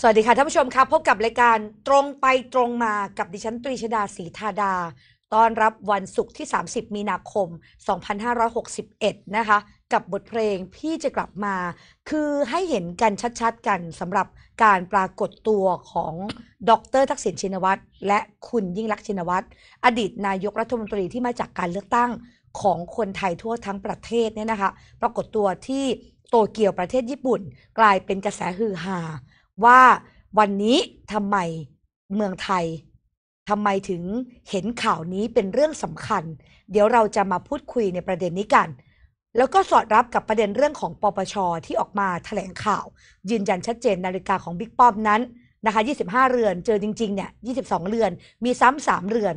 สวัสดีค่ะ ท่านผู้ชมครับพบกับรายการตรงไปตรงมากับดิฉันตรีชดาศรีธาดาต้อนรับวันศุกร์ที่ 30 มีนาคม 2561 นะคะ กับบทเพลงพี่จะกลับมา คือให้เห็นกันชัดๆกันสำหรับการปรากฏตัวของดรทักษิณชินวัตรและคุณยิ่งรักชินวัตรอดีตนายกรัฐมนตรีที่มาจากการเลือกตั้งของคนไทยทั่วทั้งประเทศเนี่ยนะคะปรากฏตัวที่โตเกียวประเทศญี่ปุ่นกลายเป็นกระแสฮือฮาว่าวันนี้ทำไมเมืองไทยทำไมถึงเห็นข่าวนี้เป็นเรื่องสำคัญ เดี๋ยวเราจะมาพูดคุยในประเด็นนี้กัน แล้วก็สอดรับกับประเด็นเรื่องของปปชที่ออกมาแถลงข่าว ยืนยันชัดเจนนาฬิกาของบิ๊กป้อมนั้นนะคะ 25เรือนเจอจริงๆเนี่ย 22 เรือนมีซ้ำสามเรือน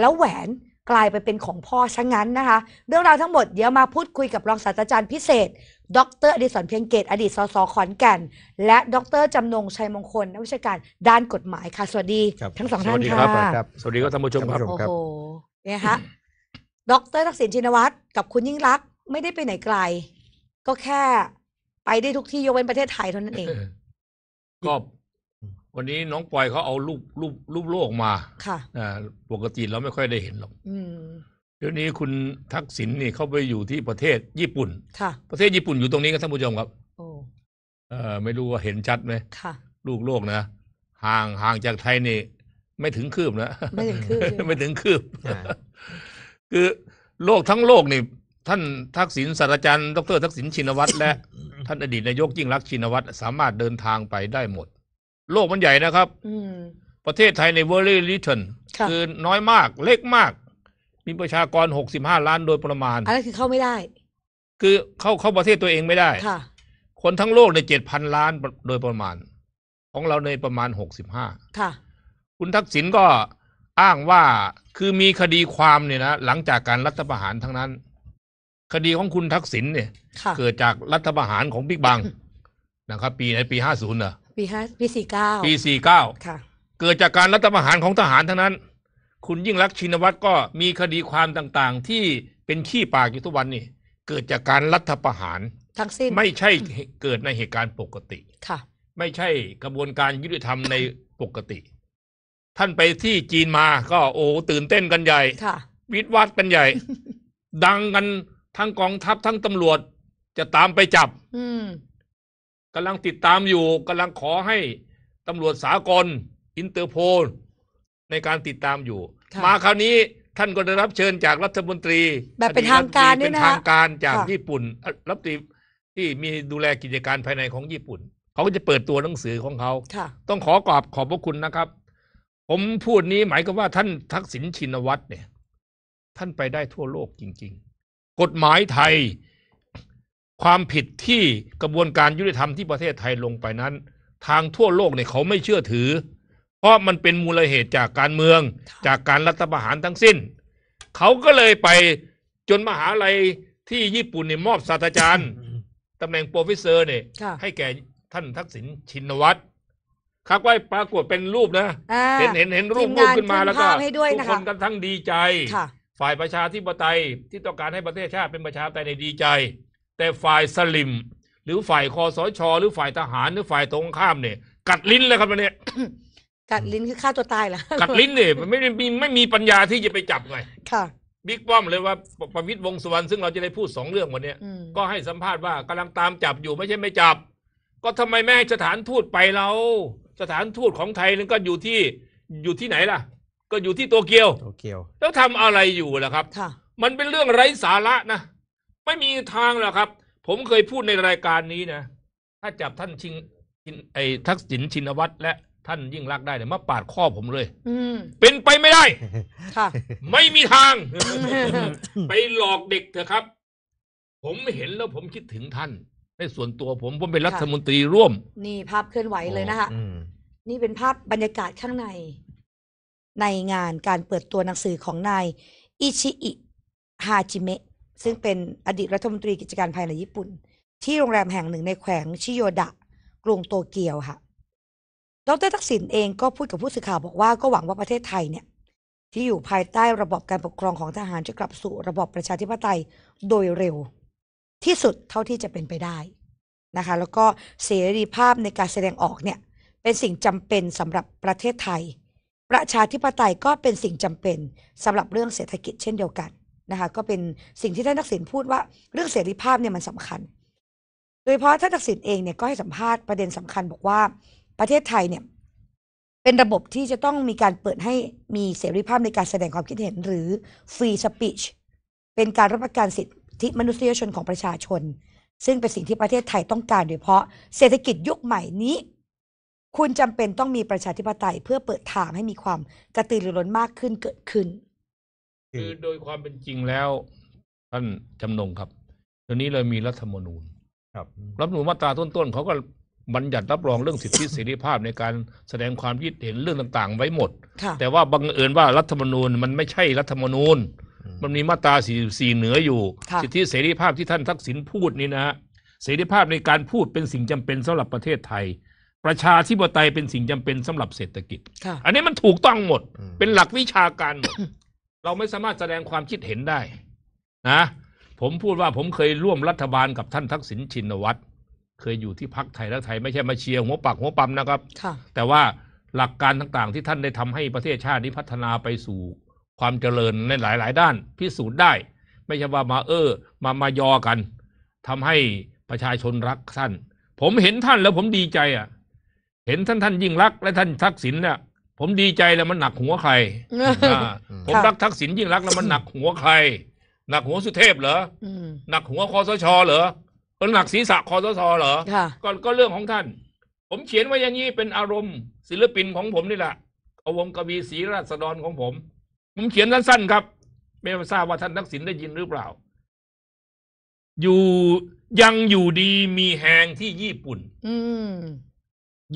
แล้วแหวนกลายไปเป็นของพ่อชะงั้นนะคะเรื่องราวทั้งหมดเดี๋ยวมาพูดคุยกับรองศาสตราจารย์พิเศษดรอดิศรเพียงเกต อดีตสสขอนแก่นและ ดรจำนงชัยมงคลนักวิชาการด้านกฎหมายค่ะ สวัสดีทั้งสองท่านค่ะ สวัสดีครับสวัสดีครับท่านผู้ชมครับ โอ้โหเนี่ยฮะ ดรทักษิณชินวัตรกับคุณยิ่งรัก ไม่ได้ไปไหนไกล ก็แค่ไปได้ทุกที่ยกเว้นประเทศไทยเท่านั้นเอง ก็วันนี้น้องปอยเขาเอารูปรูปรูปโลกมา ค่ะปกติเราไม่ค่อยได้เห็นหรอกอืเดี๋ยวนี้คุณทักษิณนี่เขาไปอยู่ที่ประเทศญี่ปุ่นค่ะประเทศญี่ปุ่นอยู่ตรงนี้ครับท่านผู้ชมครับโอ้เออไม่รู้ว่าเห็นชัดไหมค่ะ ลูกโลกนะห่างห่างจากไทยนี่ ไม่ถึงคืบนะ ไม่ถึงคืบ ไม่ถึงคืบ คือโลกทั้งโลกนี่ท่านทักษิณศาสตราจารย์ดรทักษิณชินวัตรและท่านอดีตนายกยิ่งรักชินวัตรสามารถเดินทางไปได้หมด โลกมันใหญ่นะครับ อืประเทศไทยในวอร์ลี่ลิทเทนคือน้อยมากเล็กมากมีประชากรหกสิบห้าล้านโดยประมาณ อันนั้นคือเข้าไม่ได้ คือเข้าเข้าประเทศตัวเองไม่ได้ค่ะ คนทั้งโลกในเจ็ดพันล้านโดยประมาณ ของเราในประมาณหกสิบห้าค่ะ คุณทักษิณก็อ้างว่า คือมีคดีความเนี่ยนะ หลังจากการรัฐประหารทั้งนั้น คดีของคุณทักษิณเนี่ย เกิดจากรัฐประหารของบิ๊กบังนะครับ ปีในปีห้าศูนย์เหรอปีห้าปีสี่เก้าปีสี่เก้าเกิดจากการรัฐประหารของทหารทั้งนั้นคุณยิ่งรักชินวัตรก็มีคดีความต่าง ๆ ที่เป็นขี้ปากอยู่ทุกวันนี่เกิดจากการรัฐประหาร ทั้งสิ้นไม่ใช่เกิดในเหตุการณ์ปกติค่ะไม่ใช่กระบวนการยุติธรรมในปกติ ท่านไปที่จีนมาก็ โอ้ตื่นเต้นกันใหญ่วิดวัดกันใหญ่ ดังกันทั้งกองทัพทั้งตำรวจจะตามไปจับกำลังติดตามอยู่กำลังขอให้ตำรวจสากล อินเตอร์โพลในการติดตามอยู่มาคราวนี้ท่านก็ได้รับเชิญจากรัฐมนตรีแบบเป็นทางการด้วยนะเป็นทางการจากญี่ปุ่น รัฐมนตรีที่มีดูแลกิจการภายในของญี่ปุ่น เขาก็จะเปิดตัวหนังสือของเขาต้องขอกราบขอบพระคุณนะครับ ผมพูดนี้หมายก็ว่าท่านทักษิณชินวัตรเนี่ย ท่านไปได้ทั่วโลกจริง ๆ กฎหมายไทย ความผิดที่กระบวนการยุติธรรมที่ประเทศไทยลงไปนั้น ทางทั่วโลกเนี่ยเขาไม่เชื่อถือพราะมันเป็นมูลเหตุจากการเมือง จากการรัฐประหารทั้งสิ้น เขาก็เลยไปจนมหาลัยที่ญี่ปุ่นเนี่ยมอบศาสตราจารย์ ตำแหน่งโปรเฟสเซอร์เนี่ยให้แก่ท่านทักษิณชินวัตรครับว่าปรากฏเป็นรูปนะ เห็นเห็นเห็นรูปรูปขึ้นมาแล้วก็ ทุกคนกันทั้งดีใจ ฝ่ายประชาธิปไตยที่ต้องการให้ประเทศชาติเป็นประชาธิปไตยในดีใจ แต่ฝ่ายสลิมหรือฝ่ายคอสชหรือฝ่ายทหารหรือฝ่ายตรงข้ามเนี่ยกัดลิ้นเลยครับวันนี้กัดลิ้นคือฆ่าตัวตายล่ะกัดลิ้นเนี่ยมันไม่ไมีไม่มีปัญญาที่จะไปจับไงค่ะบิ๊กป้อมเลยว่าประวิตรวงสุวรรณซึ่งเราจะได้พูดสองเรื่องวันนี้ก็ให้สัมภาษณ์ว่ากำลังตามจับอยู่ไม่ใช่ไม่จับ ก็ทำไมแม่สถานทูตไปเรา สถานทูตของไทยนั่นก็อยู่ที่อยู่ที่ไหนล่ะ ก็อยู่ที่โตเกียวโตเกียว แล้วทำอะไรอยู่ล่ะครับค่ะมันเป็นเรื่องไร้สาระนะไม่มีทางหรอกครับ ผมเคยพูดในรายการนี้นะถ้าจับท่านชิงไอ้ทักษิณชินวัตรและท่านยิ่งรักได้เนี่ยมา ปาดข้อผมเลย อืเป็นไปไม่ได้ ค่ะ ไม่มีทาง ไปหลอกเด็กเถอะครับ ผมเห็นแล้ว ผมคิดถึงท่าน ในส่วนตัวผมผมเป็นรัฐมนตรีร่วม นี่ภาพเคลื่อนไหวเลยนะคะนี่เป็นภาพบรรยากาศข้างใน ในงานการเปิดตัวหนังสือของนายอิชิอิฮาจิเมะ ซึ่งเป็นอดีตรัฐมนตรีกิจการภายในญี่ปุ่น ที่โรงแรมแห่งหนึ่งในแขวงชิโยดะกรุงโตเกียวค่ะดรทักษิณเองก็พูดกับผู้สื่อข่าวบอกว่าก็หวังว่าประเทศไทยเนี่ยที่อยู่ภายใต้ระบบการปกครองของทหารจะกลับสู่ระบบประชาธิปไตยโดยเร็วที่สุดเท่าที่จะเป็นไปได้นะคะแล้วก็เสรีภาพในการแสดงออกเนี่ยเป็นสิ่งจำเป็นสำหรับประเทศไทยประชาธิปไตยก็เป็นสิ่งจำเป็นสำหรับเรื่องเศรษฐกิจเช่นเดียวกันนะคะก็เป็นสิ่งที่ท่านทักษิณพูดว่าเรื่องเสรีภาพเนี่ยมันสำคัญ โดยเฉพาะท่านทักษิณเองเนี่ยก็ให้สัมภาษณ์ประเด็นสำคัญบอกว่าประเทศไทยเนี่ย เป็นระบบที่จะต้องมีการเปิดให้มีเสรีภาพในการแสดงความคิดเห็นหรือ free speech เป็นการรับประกันสิทธิมนุษยชนของประชาชน ซึ่งเป็นสิ่งที่ประเทศไทยต้องการโดยเฉพาะเศรษฐกิจยุคใหม่นี้ คุณจำเป็นต้องมีประชาธิปไตยเพื่อเปิดทางให้มีความกระตือรือร้นมากขึ้นเกิดขึ้น คือโดยความเป็นจริงแล้วท่านจำนงครับตอนนี้เรามีรัฐธรรมนูญครับ รัฐธรรมนูญมาตราต้นๆเขาก็บัญญัติรับรองเรื่องสิทธิเสรีภาพในการแสดงความคิดเห็นเรื่องต่าง ๆ ไว้หมด แต่ว่าบังเอิญว่ารัฐธรรมนูญ มันไม่ใช่รัฐธรรมนูญ มันมีมาตราสี่เหนืออยู่ สิทธิเสรีภาพที่ท่านทักษิณพูดนี่นะฮะเสรีภาพในการพูดเป็นสิ่งจำเป็นสำหรับประเทศไทย ประชาธิปไตยเป็นสิ่งจำเป็นสำหรับเศรษฐกิจ อันนี้มันถูกต้องหมด เป็นหลักวิชาการเราไม่สามารถแสดงความคิดเห็นได้นะ ผมพูดว่าผมเคยร่วมรัฐบาลกับท่านทักษิณชินวัตรเคยอยู่ที่พักไทยรักไทยไม่ใช่มาเชียร์หัวปัก หัวปั๊มนะครับแต่ว่าหลักการต่างๆ ที่ท่านได้ทำให้ประเทศชาตินี้พัฒนาไปสู่ ความเจริญในหลาย ๆ ด้าน พิสูจน์ได้ ไม่ใช่ว่ามาเออ มามายอกัน ทำให้ประชาชนรักท่านผมเห็นท่านแล้วผมดีใจอ่ะเห็นท่านท่านยิ่งรักและท่านทักษิณเนี่ยผมดีใจแล้วมันหนักหัวใครผมรักทักษิณยิ่งรักแล้วมันหนักหัวใคร หนักหัวสุเทพเหรอหนักหัวคอสชเหรอนหลักศีรษะคอสชเหรอก็ก็เรื่องของท่าน ผมเขียนไว้อย่างนี้เป็นอารมณ์ ศิลปินของผมนี่แหละอวงกวีศรีราษฎรของผม ผมเขียนสั้นๆครับ ไม่ทราบว่าท่านทักษิณได้ยินหรือเปล่า อยู่ยังอยู่ดีมีแหงที่ญี่ปุ่น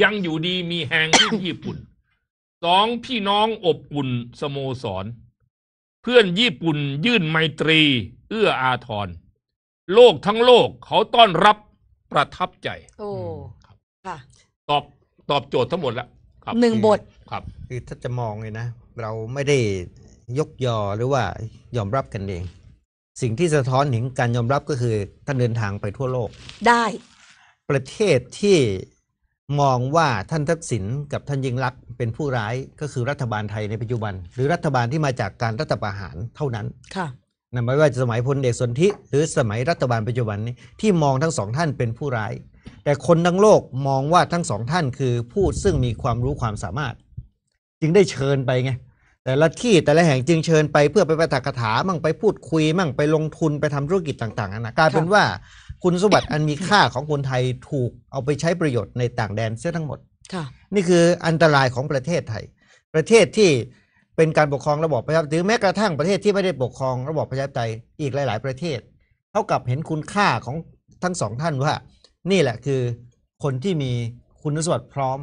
ยังอยู่ดีมีแหงที่ญี่ปุ่น สองพี่น้องอบอุ่นสโมสร เพื่อนญี่ปุ่น ยื่นไมตรีเอื้ออาทรโลกทั้งโลกเขาต้อนรับประทับใจ โอ้ ครับ ค่ะ ตอบตอบโจทย์ทั้งหมดแล้วครับหนึ่งบท ครับคือถ้าจะมองเลยนะ เราไม่ได้ยกยอหรือว่ายอมรับกันเอง สิ่งที่สะท้อนถึงการยอมรับก็คือท่านเดินทางไปทั่วโลก ได้ ประเทศที่มองว่าท่านทักษิณกับท่านยิ่งรักษณ์เป็นผู้ร้ายก็คือรัฐบาลไทยในปัจจุบัน หรือรัฐบาลที่มาจากการรัฐประหารเท่านั้น ค่ะนะไม่ว่าจะสมัยพลเอกสนธิหรือสมัยรัฐบาลปัจจุบันนี้ที่มองทั้งสองท่านเป็นผู้ร้าย แต่คนทั้งโลกมองว่าทั้งสองท่านคือผู้ ซึ่งมีความรู้ความสามารถ จึงได้เชิญไปไงแต่ละที่แต่ละแห่งจึงเชิญไปเพื่อไปประทักถามั่งไปพูดคุยมั่งไปลงทุนไปทำธุรกิจต่างๆนะกลายเป็นว่าคุณสมบัติอันมีค่าของคนไทยถูกเอาไปใช้ประโยชน์ในต่างแดนเสียทั้งหมดนี่คืออันตรายของประเทศไทย ประเทศที่เป็นการปกครองระบอบประชาธิปไตยหรือแม้กระทั่งประเทศที่ไม่ได้ปกครองระบอบประชาธิปไตย อีกหลาย ๆ ประเทศ เท่ากับเห็นคุณค่าของทั้งสองท่านว่า นี่แหละคือคนที่มีคุณสมบัติพร้อม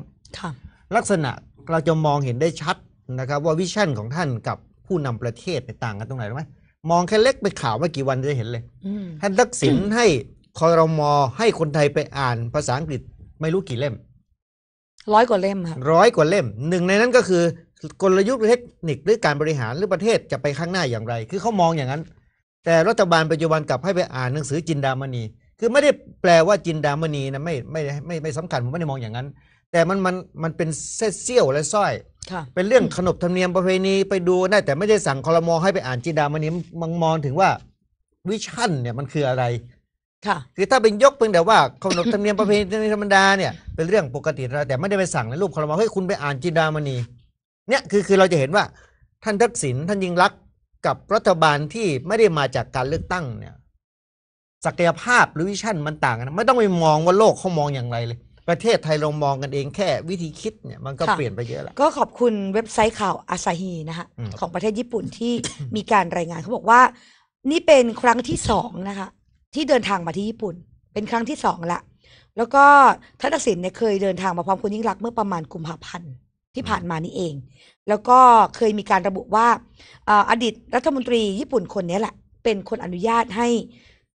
ลักษณะเราจะมองเห็นได้ชัดนะครับ ว่าวิชั่นของท่านกับผู้นำประเทศต่างกันตรงไหนรู้ไหมมองแค่เล็กไปข่าวไม่กี่วันจะเห็นเลยท่านทักษิณให้คอรมอให้คนไทยไปอ่านภาษาอังกฤษไม่รู้กี่เล่ม ร้อยกว่าเล่มค่ะร้อยกว่าเล่มหนึ่งในนั้นก็คือกลยุทธ์เทคนิค หรือการบริหารหรือประเทศจะไปข้างหน้าอย่างไร คือเขามองอย่างนั้น แต่รัฐบาลปัจจุบันกลับให้ไปอ่านหนังสือจินดามณีคือไม่ได้แปลว่าจินดามณีนะไม่ไม่ไม่ไม่สำคัญผมไม่ได้มองอย่างนั้น แต่มันมันมันเป็นเส้นเสี้ยว และสร้อยเป็นเรื่องขนบธรรมเนียมประเพณี ไปดูได้แต่ไม่ได้สั่งคอรมอให้ไปอ่านจินดามณีมังมองถึงว่าวิชั่นเนี่ยมันคืออะไรค่ะคือถ้าเป็นยกเพียงแต่ว่าขนบธรรมเนียมประเพณีธรรมดาเนี่ยเป็นเรื่องปกติแต่ไม่ได้ไปสั่งในรูปคอรมอให้คุณไปอ่านจินดามณีเนี่ยคือคือเราจะเห็นว่า ท่านทักษิณท่านยิ่งรักกับรัฐบาลที่ไม่ได้มาจากการเลือกตั้งเนี่ยศักยภาพ หรือวิชั่นมันต่างกันไม่ต้องไปมองว่าโลกเขามองอย่างไรเลย ประเทศไทย เรามองกันเองแค่วิธีคิดเนี่ยมันก็เปลี่ยนไปเยอะแล้วก็ขอบคุณเว็บไซต์ข่าวอาซาฮีนะคะของประเทศญี่ปุ่นที่มีการรายงาน เขาบอกว่า นี่เป็นครั้งที่สองนะคะ ที่เดินทางมาที่ญี่ปุ่น เป็นครั้งที่สองละ แล้วก็ทักษิณเนี่ยเคยเดินทางมาพร้อมคุณยิ่งรักเมื่อประมาณกุมภาพันธ์ที่ผ่านมานี่เอง แล้วก็เคยมีการระบุว่า อดีตรัฐมนตรีญี่ปุ่นคนนี้แหละเป็นคนอนุญาตให้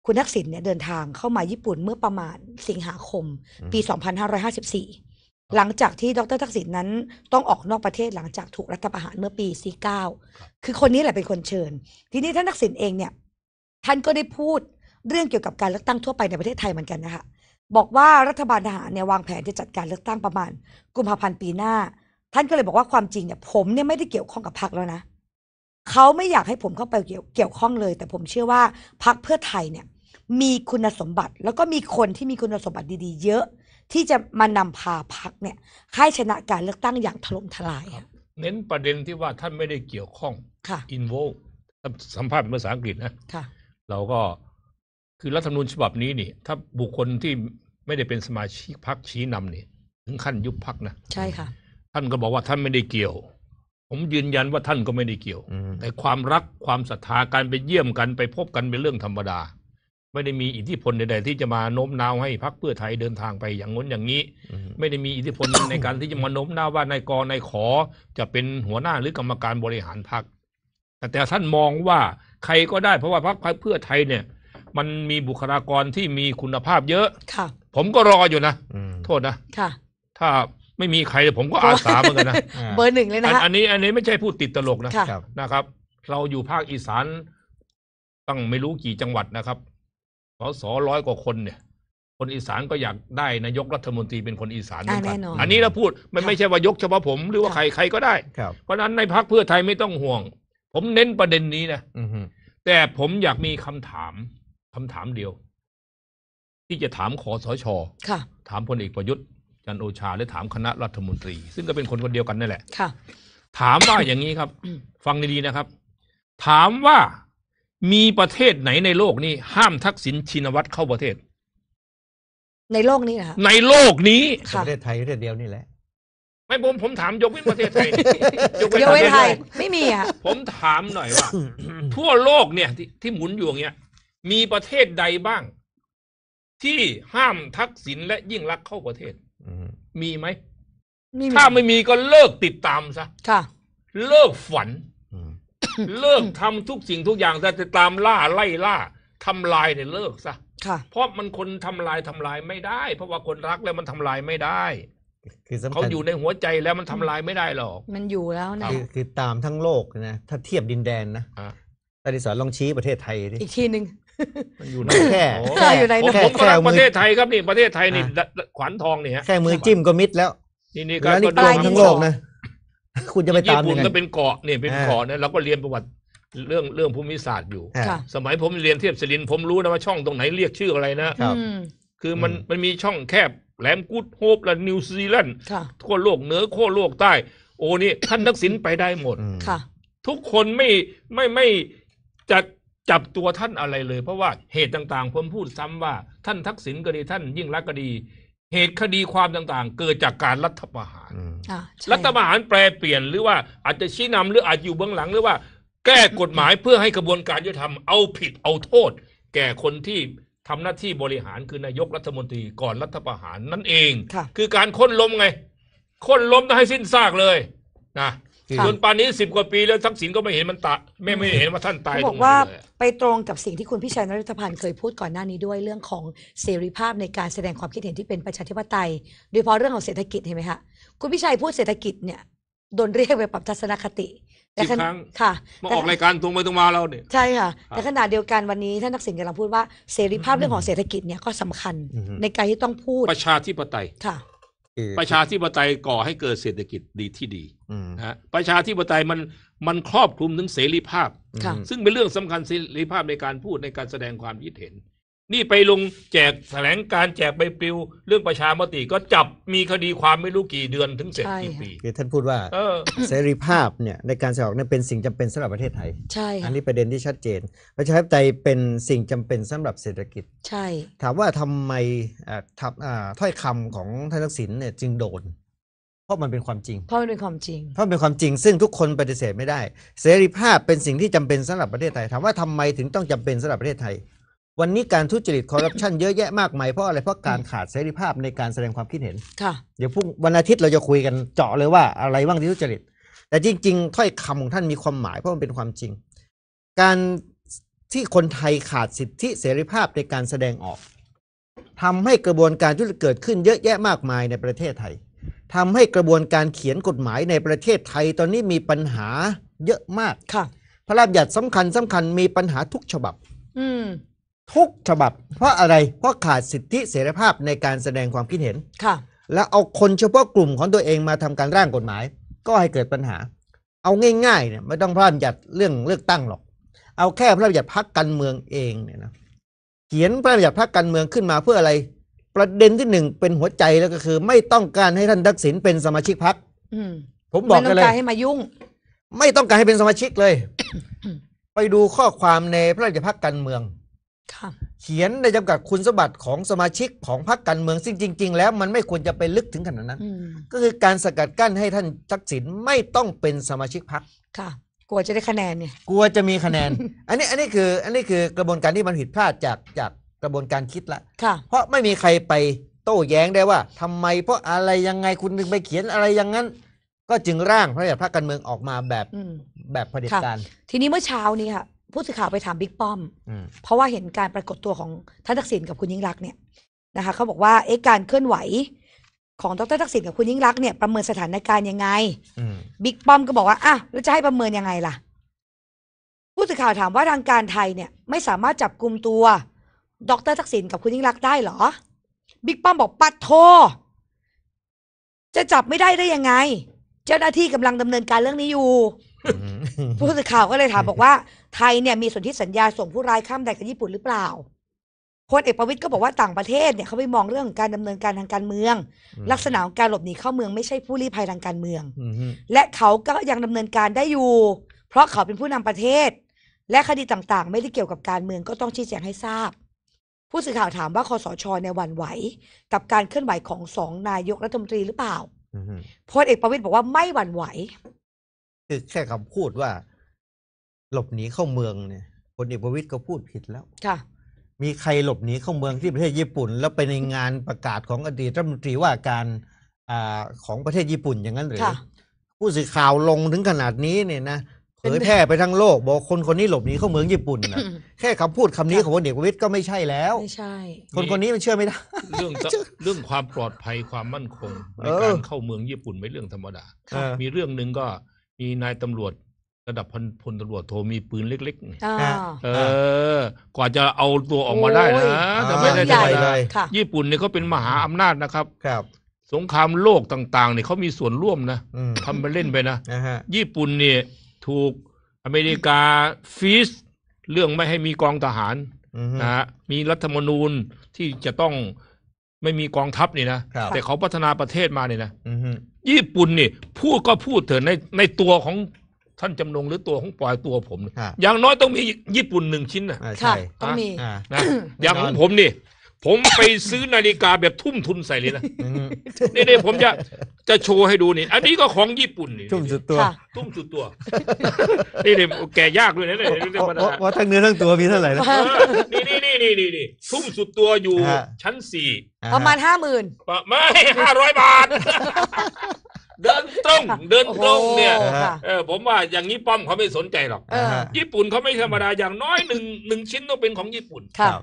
คุณทักษิณเนี่ยเดินทางเข้ามาญี่ปุ่นเมื่อประมาณสิงหาคม ปี 2554 หลังจากที่ดรทักษิณนั้นต้องออกนอกประเทศหลังจากถูกรัฐประหารเมื่อปี49คือคนนี้แหละเป็นคนเชิญ ทีนี้ท่านทักษิณเองเนี่ย ท่านก็ได้พูดเรื่องเกี่ยวกับการเลือกตั้งทั่วไปในประเทศไทยเหมือนกันนะคะบอกว่ารัฐบาลทหารเนี่ยวางแผนจะจัดการเลือกตั้งประมาณกุมภาพันธ์ปีหน้าท่านก็เลยบอกว่าความจริงเนี่ยผมเนี่ยไม่ได้เกี่ยวข้องกับพรรคแล้วนะเขาไม่อยากให้ผมเข้าไปเกี่ยวเกี่ยวข้องเลย แต่ผมเชื่อว่าพรรคเพื่อไทยเนี่ย มีคุณสมบัติแล้วก็มีคนที่มีคุณสมบัติดีๆ เยอะ ที่จะมานำพาพรรคเนี่ย ให้ชนะการเลือกตั้งอย่างถล่มทลายเน้นประเด็นที่ว่าท่านไม่ได้เกี่ยวข้องค่ะอินโว v สัมภาษณ์เป็นภาษาอังกฤษนะค่ะ เราก็คือรัฐธรรมนูญฉบับนี้นี่ถ้าบุคคลที่ไม่ได้เป็นสมาชิกพรรคชี้นำนี่ถึงขั้นยุบพรรคนะใช่ค่ะท่านก็บอกว่าท่านไม่ได้เกี่ยว ผมยืนยันว่าท่านก็ไม่ได้เกี่ยว แต่ความรักความศรัทธา การไปเยี่ยมกันไปพบกันเป็นเรื่องธรรมดา ไม่ได้มีอิทธิพลใดๆที่จะมาโน้มน้าวให้พักเพื่อไทยเดินทางไปอย่างง้นอย่างนี้ ไม่ได้มีอิทธิพลในการที่จะมาโน้มน้าวว่านายกนายขอจะเป็นหัวหน้าหรือกรรมการบริหารพัก แต่แต่ท่านมองว่าใครก็ได้เพราะว่าพักเพื่อไทยเนี่ย มันมีบุคลากรที่มีคุณภาพเยอะ ค่ะ ผมก็รออยู่นะโทษนะค่ะถ้าไม่มีใคร ผมก็อาสาเหมือนกันนะเบอร์หนึ่งเลยนะอันนี้อันนี้ไม่ใช่พูดติดตลกนะนะครับ เราอยู่ภาคอีสาน ตั้งไม่รู้กี่จังหวัดนะครับสสร้อยกว่าคน เนี่ย คนอีสานก็อยากได้นายกรัฐมนตรีเป็นคนอีสานเหมือนกันอันนี้เราพูดมันไม่ใช่ว่ายกเฉพาะผมหรือว่าใครใครก็ได้เพราะนั้นในพักเพื่อไทยไม่ต้องห่วง ผมเน้นประเด็นนี้นะแต่ผมอยากมีคำถามคำถามเดียว ที่จะถามขอสชถามพลเอกประยุทธ์จันโอชาและถามคณะรัฐมนตรีซึ่งก็เป็นคนคนเดียวกันนั่นแหละค่ะถามว่าอย่างนี้ครับ ฟังดีๆนะครับ ถามว่ามีประเทศไหนในโลกนี้ ห้ามทักษิณชินวัตรเข้าประเทศ ในโลกนี้นะคะในโลกนี้ประเทศไทยประเทศเดียวนี่แหละ ไม่ผมผมถามยกเว้นประเทศไทยยกเว้นไทยไม่มีอ่ะ ผมถามหน่อยว่าทั่วโลกเนี่ย ที่ที่หมุนอยู่อย่างเงี้ยมีประเทศใดบ้าง ที่ห้ามทักษิณและยิ่งรักเข้าประเทศมีไหมมมถ้าไม่มีก็เลิกติดตามซะค่ะเลิกฝัน เลิกทำทุกสิ่งทุกอย่างตะจะตามล่าไล่ล่าทำลายเนี่ยเลิกซะค่ะ เพราะมันคนทำลายทำลายไม่ได้ เพราะว่าคนรักแล้วมันทำลายไม่ได้ คือเขาอยู่ในหัวใจแล้วมันทำลายไม่ได้หรอก มันอยู่แล้วนะ คือตามทั้งโลกนะ ถ้าเทียบดินแดนนะอ่ะตาดิสอนลองชี้ประเทศไทยดิ อีกทีหนึ่งมันอยู่ในแค่อยู่ในผมก็ประเทศไทยครับนี่ประเทศไทยนี่ขวัญทองนี่ฮะแค่มือจิ้มก็มิดแล้วนี่นี่ก็โลายทั้งโลกนะ คุณจะไปตามญี่ปุ่นก็เป็นเกาะเนี่ยเป็นเกาะเนี่ยเราก็เรียนประวัติเรื่องเรื่องภูมิศาสตร์อยู่ สมัยผมเรียนเทียบสลินผมรู้นะ ว่าช่องตรงไหนเรียกชื่ออะไรนะคือมันมันมีช่องแคบ แหลมกูดโฮปและนิวซีแลนด์ทั่วโลกเหนือขั้วโลกใต้ โอ้นี่ท่านทักษิณไปได้หมดทุกคนไม่ไม่ไม่จะจับตัวท่านอะไรเลยเพราะว่าเหตุต่างๆผมพูดซ้ำว่า ท่านทักษิณก็ดีท่านยิ่งรักก็ดี เหตุคดีความต่างๆ เกิดจากการรัฐประหารรัฐประหารแปลเปลี่ยนหรือว่า อาจจะชี้นำหรืออาจอยู่เบื้องหลังหรือว่า แก้กฎหมายเพื่อให้กระบวนการยุติธรรมเอาผิดเอาโทษ แก่คนที่ทำหน้าที่บริหารคือนายกรัฐมนตรีก่อนรัฐประหารนั่นเองคือการค้นล้มไงค้นล้มต้องให้สิ้นซากเลยนะจนป่านนี้สิบกว่าปี แล้วทักษิณก็ไม่เห็นมันตะไม่ไม่เห็นว่าท่านตายบอกว่าไปตรงกับสิ่งที่คุณพิชัยนริธพันธ์เคยพูดก่อนหน้านี้ด้วยเรื่องของเสรีภาพในการแสดงความคิดเห็นที่เป็นประชาธิปไตยโดยเฉพาะเรื่องของเศรษฐกิจเห็นไหมคะคุณพิชัยพูดเศรษฐกิจเนี่ยโดนเรียกไปปรับทัศนคติแต่ครั้งค่ะมาออกรายการตรงไปตรงมาเราเนี่ยใช่ค่ะแต่ขณะเดียวกันวันนี้ท่านนักสินกำลังพูดว่าเสรีภาพเรื่องของเศรษฐกิจเนี่ยก็สำคัญในการที่ต้องพูดประชาธิปไตยค่ะประชาธิปไตยก่อให้เกิดเศรษฐกิจดีที่ดีนะประชาธิปไตยมันมันครอบคลุมถึงเสรีภาพ ซึ่งเป็นเรื่องสำคัญเสรีภาพในการพูดในการแสดงความคิดเห็นนี่ไปลงแจกแถลงการแจกใบปลิวเรื่องประชามติ ก็จับมีคดีความไม่รู้กี่เดือนถึงเสร็จกี่ปีคือท่านพูดว่าเสรีภาพเนี่ยในการแสดงออกเนี่ยเป็นสิ่งจำเป็นสำหรับประเทศไทย ใช่ อันนี้ประเด็นที่ชัดเจนประชาธิปไตยเป็นสิ่งจำเป็นสำหรับเศรษฐกิจ ใช่ ถามว่าทำไมทับถ้อยคำของท่านทักษิณเนี่ยจึงโดน เพราะมันเป็นความจริง เพราะมันเป็นความจริง เพราะเป็นความจริง ซึ่งทุกคนปฏิเสธไม่ได้ เสรีภาพเป็นสิ่งที่จำเป็นสำหรับประเทศไทยถามว่าทำไมถึงต้องจำเป็นสำหรับประเทศไทยวันนี้การทุจริตคอร์รัปชันเยอะแยะมากมายเพราะอะไรเพราะการขาดเสรีภาพในการแสดงความคิดเห็นค่ะ เดี๋ยวพรุ่งวันอาทิตย์เราจะคุยกันเจาะเลยว่าอะไรบ้างที่ทุจริตแต่จริงๆถ้อยคำของท่านมีความหมายเพราะมันเป็นความจริง การที่คนไทยขาดสิทธิเสรีภาพในการแสดงออก ทำให้กระบวนการทุจริตเกิดขึ้นเยอะแยะมากมายในประเทศไทย ทำให้กระบวนการเขียนกฎหมายในประเทศไทย ตอนนี้มีปัญหาเยอะมากค่ะ พระราชบัญญัติสำคัญสำคัญมีปัญหาทุกฉบับ อืมทุกฉบับเพราะอะไร เพราะขาดสิทธิเสรีภาพในการแสดงความคิดเห็นค่ะ แล้วเอาคนเฉพาะกลุ่มของตัวเองมาทำการร่างกฎหมาย ก็ให้เกิดปัญหา เอาง่ายๆเนี่ยไม่ต้องพระราชบัญญัติเรื่องเลือกตั้งหรอก เอาแค่พระราชบัญญัติพักการเมืองเองเนี่ยนะเขียนพระราชบัญญัติพักการเมืองขึ้นมาเพื่ออะไร ประเด็นที่หนึ่งเป็นหัวใจแล้วก็คือ ไม่ต้องการให้ท่านทักษิณเป็นสมาชิกพักผมบอกเลยไม่ต้องการให้มายุ่ง ไม่ต้องการให้เป็นสมาชิกเลยไปดูข้อความในพระราชพักการเมืองเขียนในจำกัดคุณสมบัติของสมาชิกของพรรคการเมืองซึ่งจริงๆ แล้วมันไม่ควรจะไปลึกถึงขนาดนั้น ก็คือการสกัดกั้นให้ท่านทักษิณไม่ต้องเป็นสมาชิกพรรคค่ะกลัวจะได้คะแนนเนี่ย กลัวจะมีคะแนนอันนี้อันนี้คือ อันนี้คือกระบวนการที่มันผิดพลาดจากจากกระบวนการคิดละค่ะ เพราะไม่มีใครไปโต้แย้งได้ว่า ทำไมเพราะอะไรยังไงคุณถึงไปเขียนอะไรอย่างนั้น ก็จึงร่างพระราชบัญญัติพรรคการเมืองออกมาแบบแบบเผด็จการทีนี้เมื่อเช้านี้ค่ะผู้สื่อข่าวไปถามบิ๊กป้อมเพราะว่าเห็นการปรากฏตัวของท่านทักษิณกับคุณยิ่งรัก เนี่ยนะคะเขาบอกว่าเอ๊ะการเคลื่อนไหว ของดรทักษิณกับคุณยิ่งรักเนี่ยประเมินสถานการณ์ยังไงบิ๊กป้อมก็บอกว่าอ่ะแล้วจะให้ประเมินยังไงล่ะ ผู้สื่อข่าวถามว่า ทางการไทยเนี่ย ไม่สามารถจับกลุ่มตัว ดรทักษิณกับคุณยิ่งรักได้หรอบิ๊กป้อมบอกปัดโท จะจับไม่ได้ได้ยังไง เจ้าหน้าที่กำลังดำเนินการเรื่องนี้อยู่ผู้สื่อข่าวก็เลยถามบอกว่าไทยเนี่ยมีสนีิสัญญาส่งผู้ร้ายข้ามแดนกับญี่ปุ่นหรือเปล่าพลเอกประวิตยก็บอกว่าต่างประเทศเนี่ยเขาไปมองเรื่องของการดำเนินการทางการเมือง ลักษณะของการหลบหนีเข้าเมืองไม่ใช่ผู้ลี้ภัยทางการเมืองและเขาก็ยังดำเนินการได้อยู่ เพราะเขาเป็นผู้นำประเทศ และคดีต่าง ๆ ไม่ได้เกี่ยวกับการเมืองก็ต้องชี้แจงให้ทราบ ผู้สื่อข่าวถามว่าคอสชในวันไหวกับการเคลื่อนไหวของสองนายกรัฐมนตรีหรือเปล่าพลเอกประวิตยบอกว่าไม่หวั่นไหวคือแค่คำพูดว่า หลบหนีเข้าเมืองเนี่ยพลเอกประวิตยก็พูดผิดแล้วค่ะมีใครหลบหนีเข้าเมืองที่ประเทศญี่ปุ่น แล้วไปในงานประกาศของอดีตรัฐมนตรีว่าการอาของประเทศญี่ปุ่นอย่างนั้นหรือผู้สื่อข่าวลงถึงขนาดนี้เนี่ยนะเผยแพร่ไปทั้งโลก บอกคนคนนี้หลบหนีเข้าเมืองญี่ปุ่นนะแค่คำพูดคำนี้ของพลเอกประวิตยก็ไม่ใช่แล้วไม่ใช่ คนคนนี้มันเชื่อไม่ได้เรื่องเรื่องความปลอดภัยความมั่นคงในการเข้าเมืองญี่ปุ่นไม่เรื่องธรรมดามีเรื่องหนึ่งก็มีนายตำรวจระดับพพลตำรวจโทรมีปืนเล็กๆเออกว่าจะเอาตัวออกมาได้นะ แต่ไม่ได้องใหญ่เลยญี่ปุ่นเนี่ยเขาเป็นมหาอำนาจนะครับ ครับสงครามโลกต่างๆ เนี่ยเขามีส่วนร่วมนะทำไปเล่นไปนะ ญี่ปุ่นเนี่ยถูกอเมริกาฟีสเรื่องไม่ให้มีกองทหารนะฮะมีรัฐธรรมนูญที่จะต้องไม่มีกองทัพนี่นะ แต่เขาพัฒนาประเทศมาเนี่ยนะญี่ปุ่นนี่พูดก็พูดเถอะในในตัวของท่านจำนง หรือตัวของปล่อยตัวผม อย่างน้อยต้องมีญี่ปุ่นหนึ่งชิ้นนะอใช่ต้องมีอนะอย่างของผมนี่ผมไปซื้อนาฬิกาแบบทุ่มทุนใส่เลยนะนี่นี่ผมจะจะโชว์ให้ดูนี่ อันนี้ก็ของญี่ปุ่นนี่ทุ่มสุดตัว ทุ่มสุดตัว นี่นี่แก่ยากด้วยนะเนี่ยว่าทั้งเนื้อทั้งตัวมีเท่าไหร่นะนี่นี่นี่นี่นี่ทุ่มสุดตัวอยู่ชั้นสี่ประมาณห้าหมื่นไม่ห้าร้อยบาท เดินตรงเดินตรงเนี่ยอผมว่าอย่างนี้ป้อมเขาไม่สนใจหรอกญี่ปุ่นเขาไม่ธรรมดาอย่างน้อยหนึ่งหนึ่งชิ้นต้องเป็นของญี่ปุ่นครับ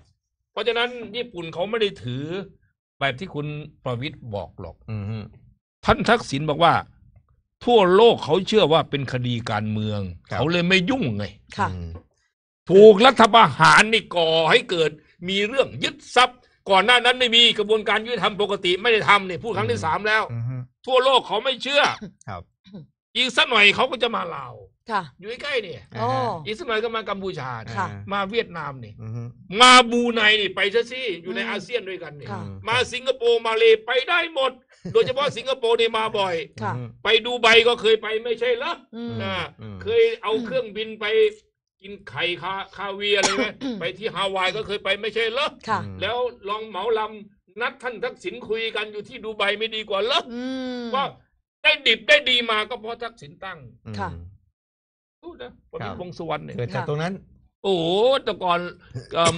เพราะฉะนั้นญี่ปุ่นเขาไม่ได้ถือ แบบที่คุณประวิทย์บอกหรอกท่านทักษิณบอกว่าทั่วโลกเขาเชื่อว่าเป็นคดีการเมือง เขาเลยไม่ยุ่งไงถูกรัฐประหารนี่ก่อให้เกิดมีเรื่องยึดทรัพย์ ก่อนหน้านั้นไม่มีกระบวนการยุติธรรมปกติไม่ได้ทำเนี่ยพูดครั้งที่สามแล้วทั่วโลกเขาไม่เชื่ออีกสักหน่อยเขาก็จะมาลาวอยู่ใกล้เนี่ยออีกสันยก็มากัมพูชาเนี่ยมาเวียดนามเนี่ยมาบูไนนี่ไปซะสิอยู่ในอาเซียนด้วยกันเนี่ยมาสิงคโปร์มาเลยไปได้หมด โดยเฉพาะสิงคโปร์เนี่ยมาบ่อย ไปดูใบก็เคยไปไม่ใช่เหรอเคยเอาเครื่องบินไปกินไข่คาคาเวียอะไรไหมไปที่ฮาวายก็เคยไปไม่ใช่เหรอ แล้วลองเหมาลำนัดท่านทักษิณคุยกันอยู่ที่ดูใบไม่ดีกว่าเหรอว่าได้ดิบได้ดีมาก็เพราะทักษิณตั้งค่ะพะประวิตวงสุวรรณเนี่ยเกิดจากตรงนั้น โอ้โแต่ก่อน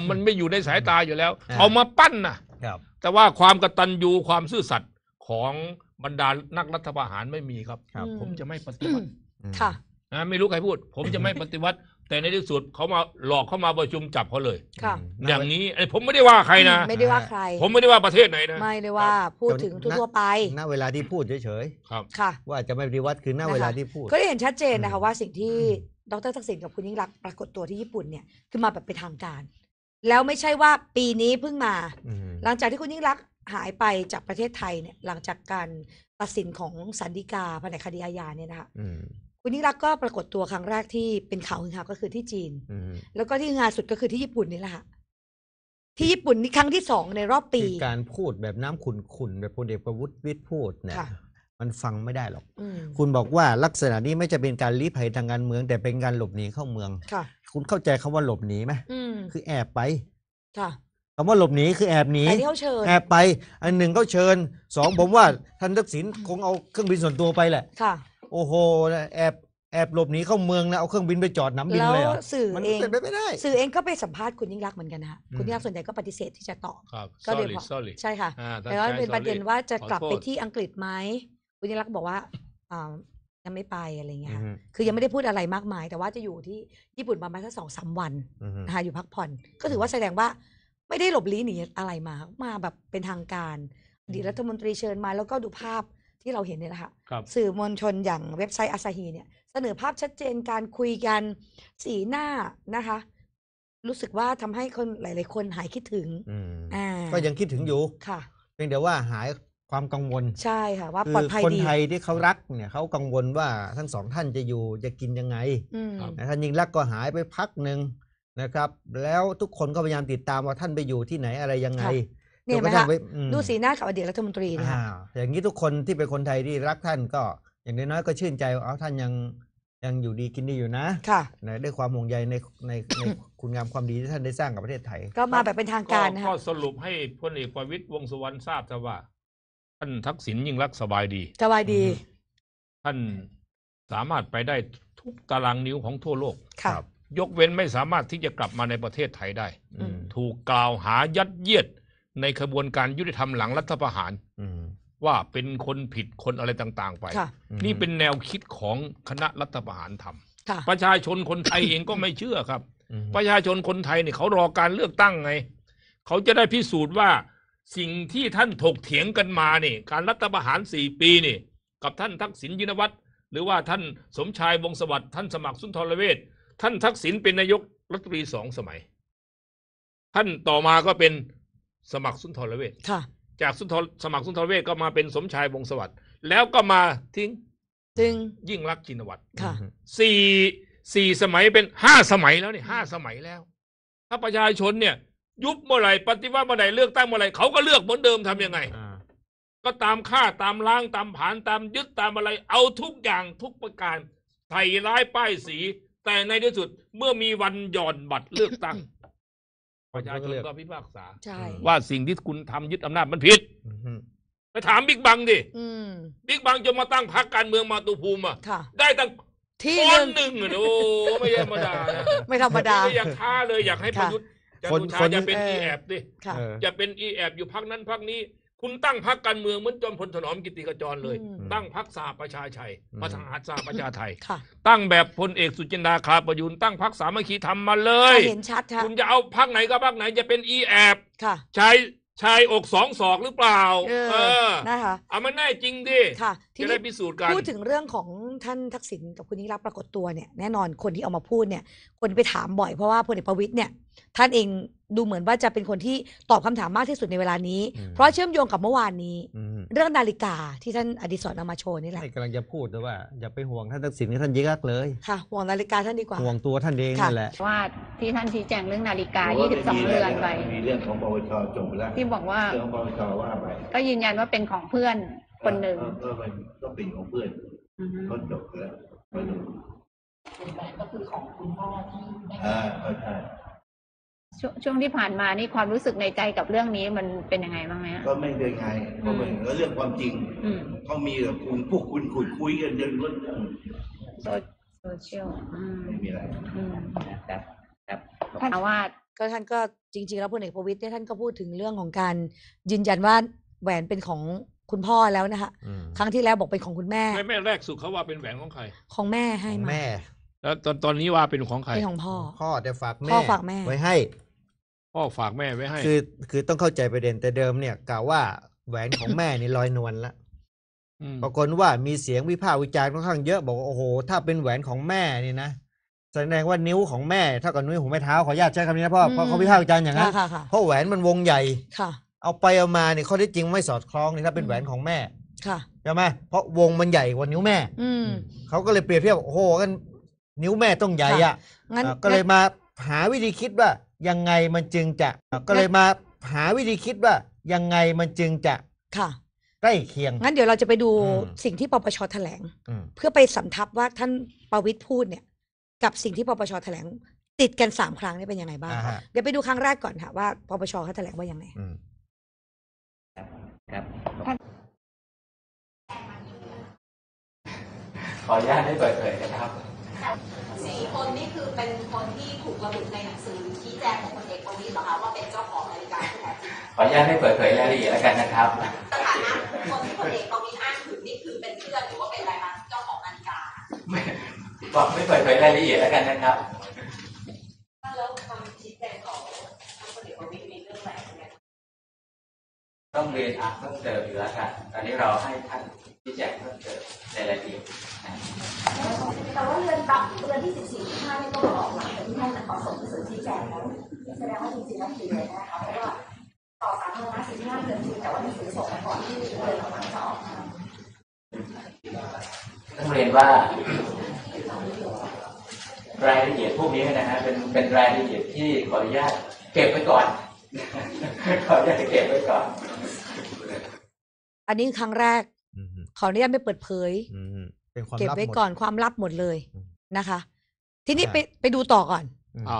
มันไม่อยู่ในสายตาอยู่แล้ว เอามาปั้นนะครับแต่ว่าความกตัญญูความซื่อสัตย์ของบรรดานักรัฐประหารไม่มีครับครับผมจะไม่ปฏิวัติค่นะไม่รู้ใครพูด ผมจะไม่ปฏิวัติแต่ในที่สุดเขามาหลอกเข้ามาประชุมจับเขาเลยค่ะอย่างนี้ผมไม่ได้ว่าใครนะ ไม่ได้ว่าใคร ผมไม่ได้ว่าประเทศไหนนะ ไม่ได้ว่า พูดถึงทั่วไปณเวลาที่พูดเฉย ๆ ครับ ค่ะ ว่าจะไม่ปฏิวัติคือณเวลาที่พูดก็ได้เห็นชัดเจนนะคะว่าสิ่งที่ ดรทักษิณกับคุณยิ่งรักษณ์ปรากฏตัวที่ญี่ปุ่นเนี่ย คือมาแบบเป็นทางการ แล้วไม่ใช่ว่าปีนี้เพิ่งมา หลังจากที่คุณยิ่งรักษณ์หายไปจากประเทศไทยเนี่ย หลังจากการตัดสินของสันติกาแผนคดีอาญาเนี่ยนะคะคุณยิ่งรักก็ปรากฏตัวครั้งแรกที่เป็นข่าวฮือฮาก็คือที่จีน อืแล้วก็ที่งานสุดก็คือที่ญี่ปุ่นนี่แหละค่ะที่ญี่ปุ่นนี่ครั้งที่สองในรอบปีการพูดแบบน้ำขุ่นๆแบบพลเอกประวุฒิวิทย์พูดเนี่ยมันฟังไม่ได้หรอก คุณบอกว่าลักษณะนี้ไม่จะเป็นการลี้ภัยทางการเมือง แต่เป็นการหลบหนีเข้าเมืองค่ะ คุณเข้าใจคำว่าหลบหนีไหมคือแอบไป ค่ะคำว่าหลบหนีคือแอบหนีไที่เขาเชิญแอบไป อันหนึ่งเขาเชิญสองผมว่าท่านทักษิณคงเอาเครื่องบินส่วนตัวไปแหละค่ะโอ้โหแอบ แอบหลบหนีเข้าเมืองนะ เอาเครื่องบินไปจอดน้ำบินเลยเหรอสื่อมันเองป็นไปไม่ได้ สื่อเองก็ไปสัมภาษณ์คุณยิ่งรักเหมือนกันนะะคุณยิ่งรักส่วนใหญ่ก็ปฏิเสธที่จะตอบ ก็เลยบอกใช่ค่ะ แต่ว่าเป็นประเด็นว่าจะกลับไปที่อังกฤษไหมคุณยิ่งรักบอกว่าอ่ายังไม่ไปอะไรเงี้ยค่ะคือยังไม่ได้พูดอะไรมากมาย แต่ว่าจะอยู่ที่ญี่ปุ่นประมาณสักสองสามวันอนะคะอยู่พักผ่อน ก็ถือว่าแสดงว่าไม่ได้หลบลี้หนีอะไรมามาแบบเป็นทางการ ดีรัฐมนตรีเชิญมาแล้วก็ดูภาพที่เราเห็นเนี่ยนะคะสื่อมวลชนอย่างเว็บไซต์อาซาฮีเนี่ยเสนอภาพชัดเจนการคุยกันสีหน้านะคะ รู้สึกว่าทำให้คนหลาย ๆ คนหายคิดถึงอ่าก็ยังคิดถึงอยู่ค่ะเพียงแต่ว่าหายความกังวล ใช่ค่ะ ว่าปลอดภัยดี คนไทยที่เขารักเนี่ยเขากังวลว่าทั้งสองท่านจะอยู่จะกินยังไงท่านยิงรักก็หายไปพักหนึ่งนะครับ แล้วทุกคนก็พยายามติดตามว่าท่านไปอยู่ที่ไหนอะไรยังไงเนี่ยไหมคะดูสีหน้าของอดีตรัฐมนตรีนะคะอย่างนี้ทุกคนที่เป็นคนไทยที่รักท่านก็ อย่างน้อยก็ชื่นใจว่า ท่านยังยังอยู่ดีกินดีอยู่นะ ค่ะด้วยความห่วงใยในในในคุณงามความดีที่ท่านได้สร้างกับประเทศไทย ก็มาแบบเป็นทางการนะก็สรุปให้พลเอกประวิตยวงสุวรรณทราบซะว่า ท่านทักษิณยิ่งรักสบายดีสบายดี ท่านสามารถไปได้ทุกตารางนิ้วของทั่วโลกครับ ยกเว้นไม่สามารถที่จะกลับมาในประเทศไทยได้ถูกกล่าวหายัดเยียดในขบวนการยุติธรรมหลังรัฐประหารว่าเป็นคนผิดคนอะไรต่างๆ ไป นี่เป็นแนวคิดของคณะรัฐประหารทำประชาชนคนไทยเองก็ไม่เชื่อครับ ประชาชนคนไทยเนี่ยเขารอการเลือกตั้งไง เขาจะได้พิสูจน์ว่าสิ่งที่ท่านถกเถียงกันมาเนี่ยการรัฐประหารสี่ปีนี่กับท่านทักษิณยินวัตรหรือว่าท่านสมชายวงสวัสดิ์ท่านสมัครสุนทรเวชท่านทักษิณเป็นนายกรัฐมนตรีสองสมัย ท่านต่อมาก็เป็นสมัครสุนทรเวชจากสุนทรสมัครสุนทรเวชก็มาเป็นสมชายวงสวัสด์แล้วก็มาทิ้งทิ้ง ยิ่งรักจินวัตรสี่สี่สมัยเป็นห้าสมัยแล้วเนี่ยห้าสมัยแล้ว ถ้าประชาชนเนี่ย ยุบเมื่อไหร่ปฏิวัติเมื่อไหร่เลือกตั้งเมื่อไหร่เขาก็เลือกเหมือนเดิมทำยังไง ก็ตามฆ่าตามล้างตามผ่านตามยึดตามอะไรเอาทุกอย่างทุกประการใส่ร้ายป้ายสี แต่ในที่สุดเมื่อมีวันหย่อนบัตรเลือกตั้งประชาชนก็พิพากษาว่าสิ่งที่คุณทำยึดอำนาจมันผิดไปถามบิ๊กบังดิบิ๊กบังจะมาตั้งพรรคการเมืองมาตุภูมิอ่ะ ได้ตั้งที่หนึ่งโอ้ ไม่ธรรมดา ไม่ธรรมดา อยากท้าเลยอยากให้ประยุทธ์จชาจะเป็นอีแอบดิจะเป็นอีแอบอยู่พักนั้นพักนี้คุณตั้งพักการเมืองเหมือนจอมพลถนอมกิติกจรเลย ตั้งพักสาประชาชัยอประสหารสาประชาไทยตั้งแบบพลเอกสุจินดาคาประยุนตั้งพักสามัคคีทำมาเลยเห็นชัดค่ะคุณจะเอาพักไหนก็พักไหนจะเป็นอีแอบค่ะชายชายอกสองศอกหรือเปล่า เออเออนะคะเอามันแน่จริงดิจะได้้พิสูจน์กันพูดถึงเรื่องของท่านทักษิณกับคุณยิ่งรักปรากฏตัวเนี่ยแน่นอนคนที่ออกมาพูดเนี่ย คนไปถามบ่อยเพราะว่าพลเอกประวิตยเนี่ยท่านเองดูเหมือนว่าจะเป็นคนที่ตอบคำถามมากที่สุดในเวลานี้ เพราะเชื่อมโยงกับเมื่อวานนี้ เรื่องนาฬิกาที่ท่านอดีศรเอามาโชว์นี่แหละกำลังจะพูดว่าอย่าไปห่วงท่านทักษิณท่านยิ่งรักเลยค่ะห่วงนาฬิกาท่านดีกว่าห่วงตัวท่านเองนั่นแหละว่าที่ท่านชี้แจงเรื่องนาฬิกา22เรือนไปมีเรื่องของปวชจบแล้วที่บอกว่าเรื่องปวชว่าไปก็ยืนยันว่าเป็นของเพื่อนคนหนึ่งก็เป็นของเพื่อนก็จบแล้วก็จบ่วนก็คือของคุณพ่อที่ใช่ใช่ชช่วงที่ผ่านมานี่ความรู้สึกในใจกับเรื่องนี้มันเป็นยังไงบ้างไหมก็ไม่เป็นไงก็เหมืนก็เรื่องความจริงเขามีแบบคุณพวกคุณคุยคุยกันเรื่องรถโซเชียลไม่มีอะไรแต่ท่านว่า ก็ท่านก็จริงๆ แล้วพลเอกประวิตยเนี่ยท่านก็พูดถึงเรื่องของการยืนยันว่าแหวนเป็นของคุณพ่อแล้วนะคะครั้งที่แล้วบอกเป็นของคุณแม่แม่แม่แรกสุดเขาว่าเป็นแหวนของใครของแม่ให้มาแม่ แล้วตอนตอนนี้ว่าเป็นของใครเป็นของพ่อ พ่อแต่ฝากแม่อฝากแม่ ไว้ให้พ่อฝากแม่ไว้ให้คือ คือต้องเข้าใจประเด็นแต่เดิมเนี่ย กล่าวว่าแหวนของแม่นี่ลอยนวลละปรากฏว่ามีเสียงวิพากษ์วิจารณ์ค่อนข้างเยอะบอกว่าโอ้โห ถ้าเป็นแหวนของแม่นี่นะแสดงว่านิ้วของแม่เท่ากับนิ้วหัวแม่เท้าขออนุญาตใช้คำนี้นะพ่อเพราะเขาวิพากษ์วิจารณ์อย่างนั้นเพราะแหวนมันวงใหญ่ค่ะเอาไปเอามาเนี่ยข้อที่จริงไม่สอดคล้องนี่ถ้าเป็นแหวนของแม่ ค่ะ ใช่ไหมเพราะวงมันใหญ่กว่านิ้วแม่ อืมเขาก็เลยเปรียบเทียบโอ้โหกัน นิ้วแม่ต้องใหญ่อ่ะงั้นก็เลยมาหาวิธีคิดว่ายังไงมันจึงจะก็เลยมาหาวิธีคิดว่า ยังไงมันจึงจะค่ะใกล้เคียง งั้นเดี๋ยวเราจะไปดูสิ่งที่ปปชแถลงเพื่อไปสัมทับว่าท่านประวิตยพูดเนี่ย กับสิ่งที่ปปชแถลง ติดกันสามครั้งนี่เป็นยังไงบ้างเดี๋ยวไปดูครั้งแรกก่อนค่ะว่าปปชเขาแถลงว่ายังไงครับขออนุญาตไม่เปิดเผยนะครับสี่คนนี่คือเป็นคนที่ถูกระบุในหนังสือชี้แจงของคนเอกประวิตรเหรอคะว่าเป็นเจ้าของนาฬิกาที่แท้จริงขออนุญาตไม่เปิดเผยรายละเอียดแล้วกันนะครับสถานะคนที่คนเอกประวิตรอ้างถึงนี่คือเป็นเพื่อนหรือว่าเป็นอะไรมะเจ้าของนาฬิกา ไม่ บอกไม่เปิดเผยรายละเอียดแล้วกันนะครับต้องเรียนอ่านเพิ่มเติมอยู่แล้วกันตอนนี้เราให้ท่านชี้แจงเพิ่มเติมในรายละเอียดแต่ว่าเรียนตับเรียนที่สิบสี่ี่ห้านี่ต้องออกหลังจากที่ท่านขอส่งหนังสือชี้แจงแล้วแสดงว่าจริงๆแล้วผิดเลยนะคะเพราะว่าต่อสามโมงนะสิบห้าเดือนจริงแต่ว่าหนังสือส่งมาก่อนที่เรียนขอมัจะออกต้องเรียนว่า รายละเอียดพวกนี้นะฮะเป็นเป็นรายละเอียดที่ขออนุญาตเก็บไว้ก่อนขออนุญาตเก็บไว้ก่อนอันนี้ครั้งแรกอขออนุญาตไม่เปิดเผยเก็บไว้ก่อนความลับหมดเลยนะคะ ทีนี้ไปไปดูต่อก่อน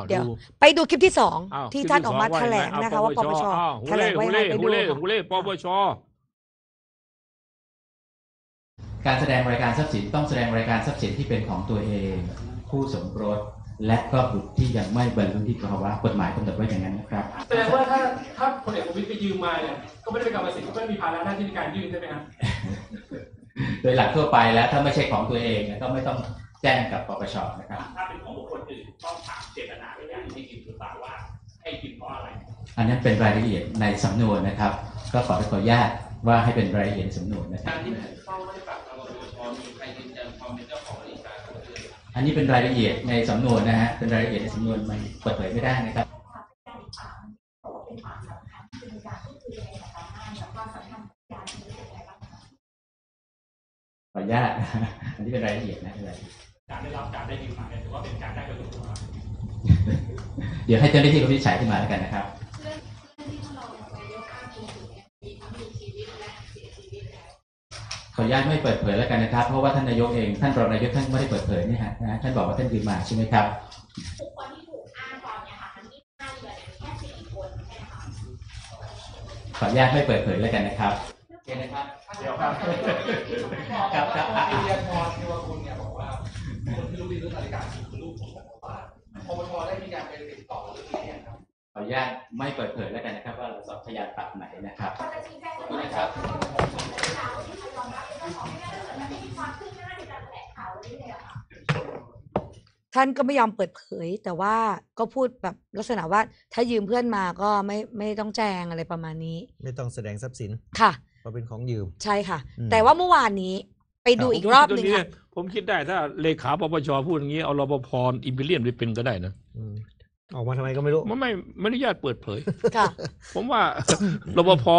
เดี๋ยวไปดูคลิปที่สองที่ท่านออกมาแถลงนะคะว่าปปชแถลงไว้ไปดูเลคปปชการแสดงรายการทรัพย์สินต้องแสดงรายการทรัพย์สินที่เป็นของตัวเองคู่สมรสและก็บุตรที่ยังไม่บรรลุนี่ภาวะกฎหมายกำหนดไว้อย่างนั้นนะครับแสดงว่าถ้าถ้าคนเอกประวิตไปยืมมาเนี่ยก็ไม่ได้เป็นกรรมสิทธิ์ก็ไม่มีภาระหน้าที่ในการยืมใช่ไหมครับโดยหลักทั่วไปแล้ว ถ้าไม่ใช่ของตัวเอง ก็ไม่ต้องแจ้งกับปปชนะครับถ้าเป็นของบุคคลอื่นต้องถามเจตนาในการที่ยืมหรือเปล่าว่า ให้ยืมเพราะอะไร อันนั้นเป็นรายละเอียดในสำนวนนะครับ ก็ขอขออนุญาตว่าให้เป็นรายละเอียดสำนวนนะครับการที่ต้องไม่ปรับระบบปปมีใครยืมอันนี้เป็นรายละเอียดในสำนวนนะฮะ เป็นรายละเอียดในสำนวนมันเปิดเผยไม่ได้นะครับขออนุญาตอันนี้เป็นรายละเอียดนะอะไรการได้รับการได้ยินมาเนี่ยถือว่าเป็นการได้กระโยชนเดี๋ยวให้เจ้าหน้าที่เขาวิจัยขึ้นมาแล้วกันนะครับขออนุญาตไม่เปิดเผยแล้วกันนะครับเพราะว่าท่านนายกเองท่านรองนายกท่านไม่ได้เปิดเผยนี่ฮะท่านบอกว่าท่านยืนมา ใช่ไหมครับบุคคลที่ถูกอ้างตอนเนี่ยค่ะมันมีห้าเดือแค่สี่คนใช่ไหมคะขออนุญาตไม่เปิดเผยแล้วกันนะครับโอเคนะครับเดี๋ยวครับครับครับอาจารย์พรเทวคุณเนี่ยบอกว่าคนที่รู้ดีเรื่องนาฬิกาคือลูกของรัฐบาลอปชได้มีการไปขออนุญาตไม่เปิดเผยแล้วกันนะครับว่าเราสอบพยานปากไหนนะครับอบครับท่านก็ไม่ยอมเปิดเผย แต่ว่าก็พูดแบบลักษณะว่า ถ้ายืมเพื่อนมาก็ไม่ไม่ต้องแจ้งอะไรประมาณนี้ ไม่ต้องแสดงทรัพย์สินค่ะเพราะเป็นของยืมใช่ค่ะ แต่ว่าเมื่อวานนี้ไปดูอีกรอบหนึ่งผมคิดได้ถ้าเลขาปปชพูดอย่างนี้เอารปภอิมพิเรียนไปเป็นก็ได้นะออกมาทำไมก็ไม่รู้ มันไม่ไม่อนุญาตเปิดเผย ค่ะ ผมว่ารพอ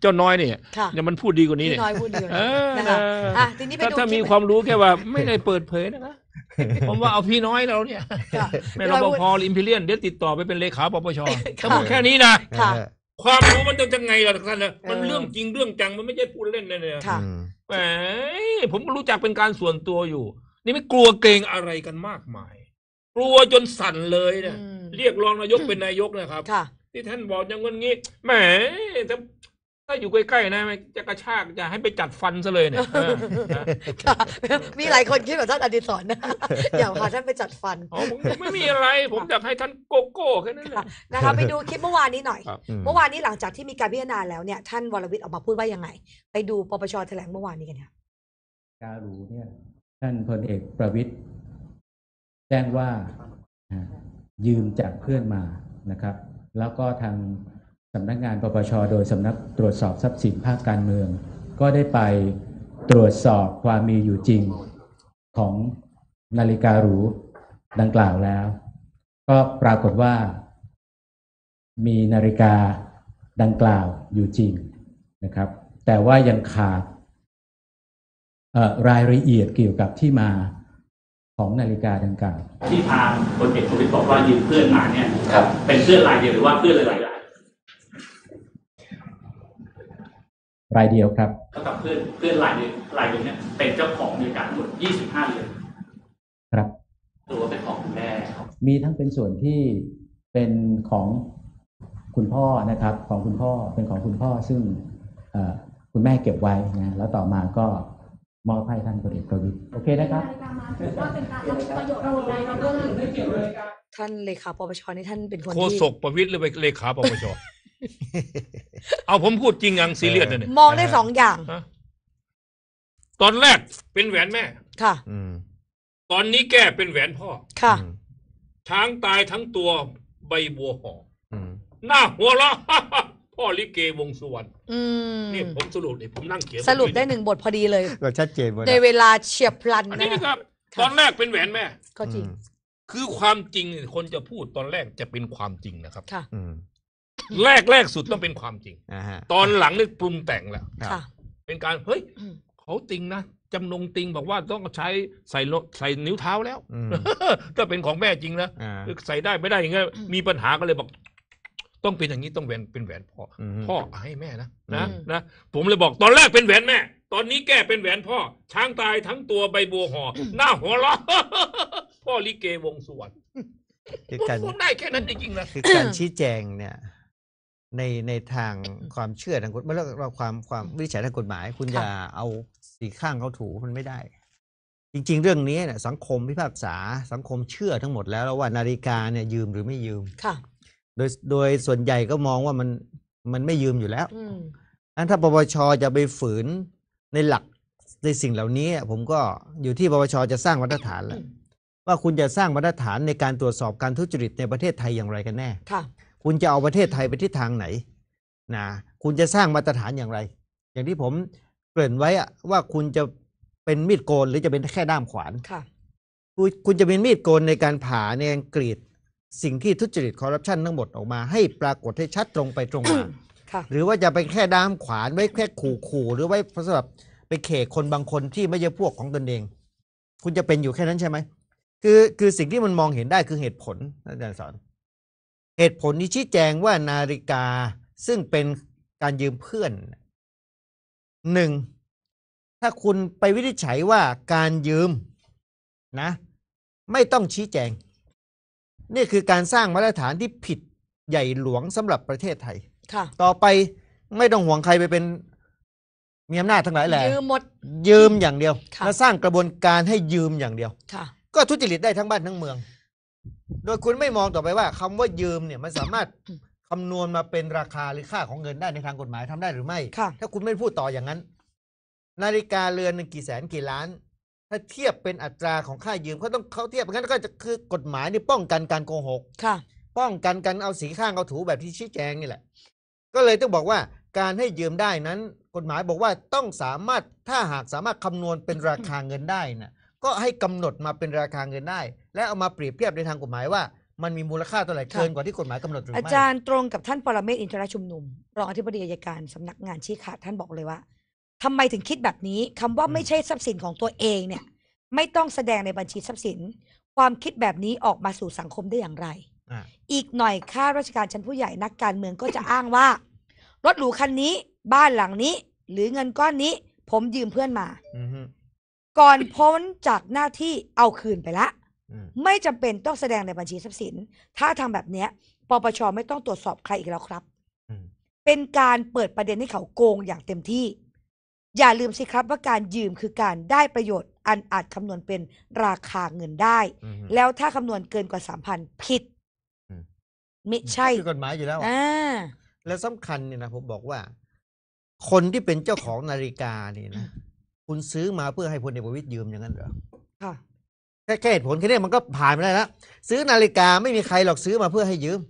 เจ้าน้อยเนี่ยค่ะเนี่ยมันพูดดีกว่านี้เนี่ยน้อยพูดเดียวเอนะคะอ่ะทีนี้ไปถ้าดูถ้ามีความรู้แค่ว่าไม่ได้เปิดเผยนะคะผมว่าเอาพี่น้อยเราเนี่ยค่ะแม่ราพอิมพิเรียน เดี๋ยวติดต่อไปเป็นเลขาปปชถ้าพูดแค่นี้นะค่ะ ความรู้มันต้องจะไงล่ะท่านนะมันเรื่องจริงเรื่องจังมันไม่ใช่พูดเล่นนะเนี่ยค่ะแหม ผมก็รู้จักเป็นการส่วนตัวอยู่ นี่ไม่กลัวเกรงอะไรกันมากมาย กลัวจนสั่นเลยเนี่ยเรียกร้องนายกเป็นนายกนะครับ ที่ท่านบอกอย่างงี้แหมถ้าถ้าอยู่ใกล้ๆนะจะกระชากจะให้ไปจัดฟันซะเลยเนี่ยมีหลายคนคิดแบบท่านอดีตสอนะอย่าพาท่านไปจัดฟันผมไม่มีอะไร ผมอยากให้ท่านโกโก้แค่นั้นแหละนะคะไปดูคลิปเมื่อวานนี้หน่อยเมื่อวานนี้หลังจากที่มีการพิจารณาแล้วเนี่ยท่านวรวิทย์ออกมาพูดว่ายังไง ไปดูปปชแถลงเมื่อวานนี้กันค่ะการูเนี่ย ท่านพลเอกประวิทย์แจ้งว่ายืมจากเพื่อนมา นะครับ แล้วก็ทางสำนักงานปปช โดยสำนักตรวจสอบทรัพย์สินภาคการเมือง ก็ได้ไปตรวจสอบความมีอยู่จริงของนาฬิกาหรูดังกล่าวแล้ว ก็ปรากฏว่ามีนาฬิกาดังกล่าวอยู่จริงนะครับ แต่ว่ายังขาดรายละเอียดเกี่ยวกับที่มาของนาฬิกาดังกล่าวที่ทางคนเอกปรวิตบอกว่ายืมเพื่อนมาเนี่ยครับ เป็นเพื่อนรายเดียวหรือว่าเพื่อนหลายรายรายเดียวครับเท่ากับเพื่อนเพื่อนรายเดียวรายเดียวเนี่ยเป็นเจ้าของนาฬิกาทั้งหมด25เรือนครับ ตัวเป็นของคุณแม่มีทั้งเป็นส่วนที่เป็นของคุณพ่อนะครับ ของคุณพ่อเป็นของคุณพ่อซึ่งคุณแม่เก็บไว้นะแล้วต่อมาก็มอบให้ท่านพลเอกประวิตยโอเคนะครับท่านเลขาปปชนี่ท่านเป็นคนโคที่ศกประวิทยหรือเลขาปปชเอาผมพูดจริงอังซีเรียสนะเนี่ยมองได้สองอย่างตอนแรกเป็นแหวนแม่ ค่ะตอนนี้แก้เป็นแหวนพ่อค่ะช้างตายทั้งตัวใบบัวหอหน้าหัวเราะพ่อลิเกวงสุวรรณอืมนี่ผมสรุปเนี่ยผมนั่งเขียนสรุปได้หนึ่งบทพอดีเลยเราชัดเจนหมดในเวลาเฉียบพลันนีนะครับ ตอนแรกเป็นแหวนแม่ก็จริง คือความจริงคนจะพูดตอนแรกจะเป็นความจริงนะครับค่ะอืมแรกแรกสุดต้องเป็นความจริงอตอนหลังนี่ปรุงแต่งแล้ว ค่ะ เป็นการเฮ้ยเขาติงนะจำนงติงบอกว่าต้องใช้ใส่ใส่นิ้วเท้าแล้วก็เป็นของแม่จริงนะใส่ได้ไม่ได้อย่างเงี้ยมีปัญหาก็เลยบอกต้องเป็นอย่างนี้ต้องแหวนเป็นแหวนพ่อพ่อให้แม่นะนะนะ ผมเลยบอกตอนแรกเป็นแหวนแม่ ตอนนี้แก้เป็นแหวนพ่อ ช้างตายทั้งตัวใบบัวห่อหน้าหัวล้อพ่อลิเกวงสวนคือการได้แค่นั้นจริงๆนะคือการชี้แจงเนี่ยในในทางความเชื่อทางกฎหมายเราความความวิจัยทางกฎหมาย คุณอะย่าเอาสีข้างเขาถูมันไม่ได้ จริง ๆเรื่องนี้เนี่ยสังคมพิพากษาสังคมเชื่อทั้งหมดแล้วแล้วว่านาฬิกาเนี่ยยืมหรือไม่ยืมค่ะโดยโดยส่วนใหญ่ก็มองว่ามันมันไม่ยืมอยู่แล้วอันถ้าปปชจะไปฝืนในหลักในสิ่งเหล่านี้ผมก็อยู่ที่ปปชจะสร้างมาตรฐานแล้วว่าคุณจะสร้างมาตรฐานในการตรวจสอบการทุจริตในประเทศไทยอย่างไรกันแน่ค่ะ คุณจะเอาประเทศไทยไปทิศทางไหนนะคุณจะสร้างมาตรฐานอย่างไร อย่างที่ผมเกริ่นไว้อะว่าคุณจะเป็นมีดโกนหรือจะเป็นแค่ด้ามขวานค่ะ คุณจะเป็นมีดโกนในการผ่าในการกรีดสิ่งที่ทุจริตคอร์รัปชันทั้งหมดออกมา ให้ปรากฏให้ชัดตรงไปตรงมาหรือว่าจะไปแค่ด้ามขวานไว้แค่ขู่ขู่หรือไว้พรหรับไปเขกคนบางคนที่ไม่ใช่พวกของตนเอง คุณจะเป็นอยู่แค่นั้นใช่ไหมคือคือสิ่งที่มันมองเห็นได้คือเหตุผลอาจารย์สอน เหตุผลที่ชี้แจงว่านาฬิกาซึ่งเป็นการยืมเพื่อนหนึ่งถ้าคุณไปวินิจฉัยว่าการยืมนะ ไม่ต้องชี้แจงนี่คือการสร้างมาตรฐานที่ผิดใหญ่หลวงสำหรับประเทศไทย ค่ะ ต่อไปไม่ต้องห่วงใครไปเป็นมีอำนาจทั้งหลายแหละยืมหมดยืมอย่างเดียว แลวสร้างกระบวนการให้ยืมอย่างเดียว ค่ะ ก็ทุจริตได้ทั้งบ้านทั้งเมือง โดยคุณไม่มองต่อไปว่าคำว่ายืมเนี่ยมันสามารถคำนวณมาเป็นราคาหรือค่าของเงินได้ในทางกฎหมายทำได้หรือไม่ค่ะ ถ้าคุณไม่พูดต่ออย่างนั้น นาฬิกาเรือนกี่แสนกี่ล้านถ้าเทียบเป็นอัตราของค่ายืมเขาต้องเขาเทียบงั้นก็จะคือกฎหมายนี่ป้องกันการโกหกค่ะ ป้องกันการเอาสีข้างเอาถูแบบที่ชี้แจงนี่แหละ ก็เลยต้องบอกว่าการให้ยืมได้นั้นกฎหมายบอกว่าต้องสามารถถ้าหากสามารถคำนวณเป็นราคาเงินได้นะก็ให้กำหนดมาเป็นราคาเงินได้ และเอามาเปรียบเทียบในทางกฎหมาย ว่ามันมีมูลค่าเท่าไหร่เกินกว่าที่กฎหมายกำหนดหรือไม่อาจารย์ตรงกับท่านปรเมศอินทรชุมนุมรองอธิบดีอายการสำนักงานชี้ขาดท่านบอกเลยว่าทำไมถึงคิดแบบนี้คำว่าไม่ใช่ทรัพย์สินของตัวเองเนี่ย ไม่ต้องแสดงในบัญชีทรัพย์สินความคิดแบบนี้ออกมาสู่สังคมได้อย่างไรออีกหน่อยข้าราชการชั้นผู้ใหญ่นัก การเมืองก็จะอ้างว่า รถหรูคันนี้บ้านหลังนี้ หรือเงินก้อนนี้ผมยืมเพื่อนมาก่อนพ้นจากหน้าที่เอาคืนไปละไม่จำเป็นต้องแสดงในบัญชีทรัพย์สิน ถ้าทำแบบเนี้ยปปชไม่ต้องตรวจสอบใครอีกแล้วครับเป็นการเปิดประเด็นให้เขาโกงอย่างเต็มที่อย่าลืมสิครับว่าการยืมคือการได้ประโยชน์ อันอาจคำนวณเป็นราคาเงินได้ แล้วถ้าคำนวณเกินกว่าสามพันผิดไม่ใช่คือกฎหมายอยู่แล้วอ่และสำคัญเนี่ยนะผมบอกว่า คนที่เป็นเจ้าของนาฬิกาเนี่ยนะคุณซื้อมาเพื่อให้พลเอกประวิตยยืมอย่างนั้นเหรอ ค่ะ แค่แค่เหตุผลแค่นี้มันก็ผ่านไปได้แล้ว ซื้อนาฬิกาไม่มีใครหรอกซื้อมาเพื่อให้ยืม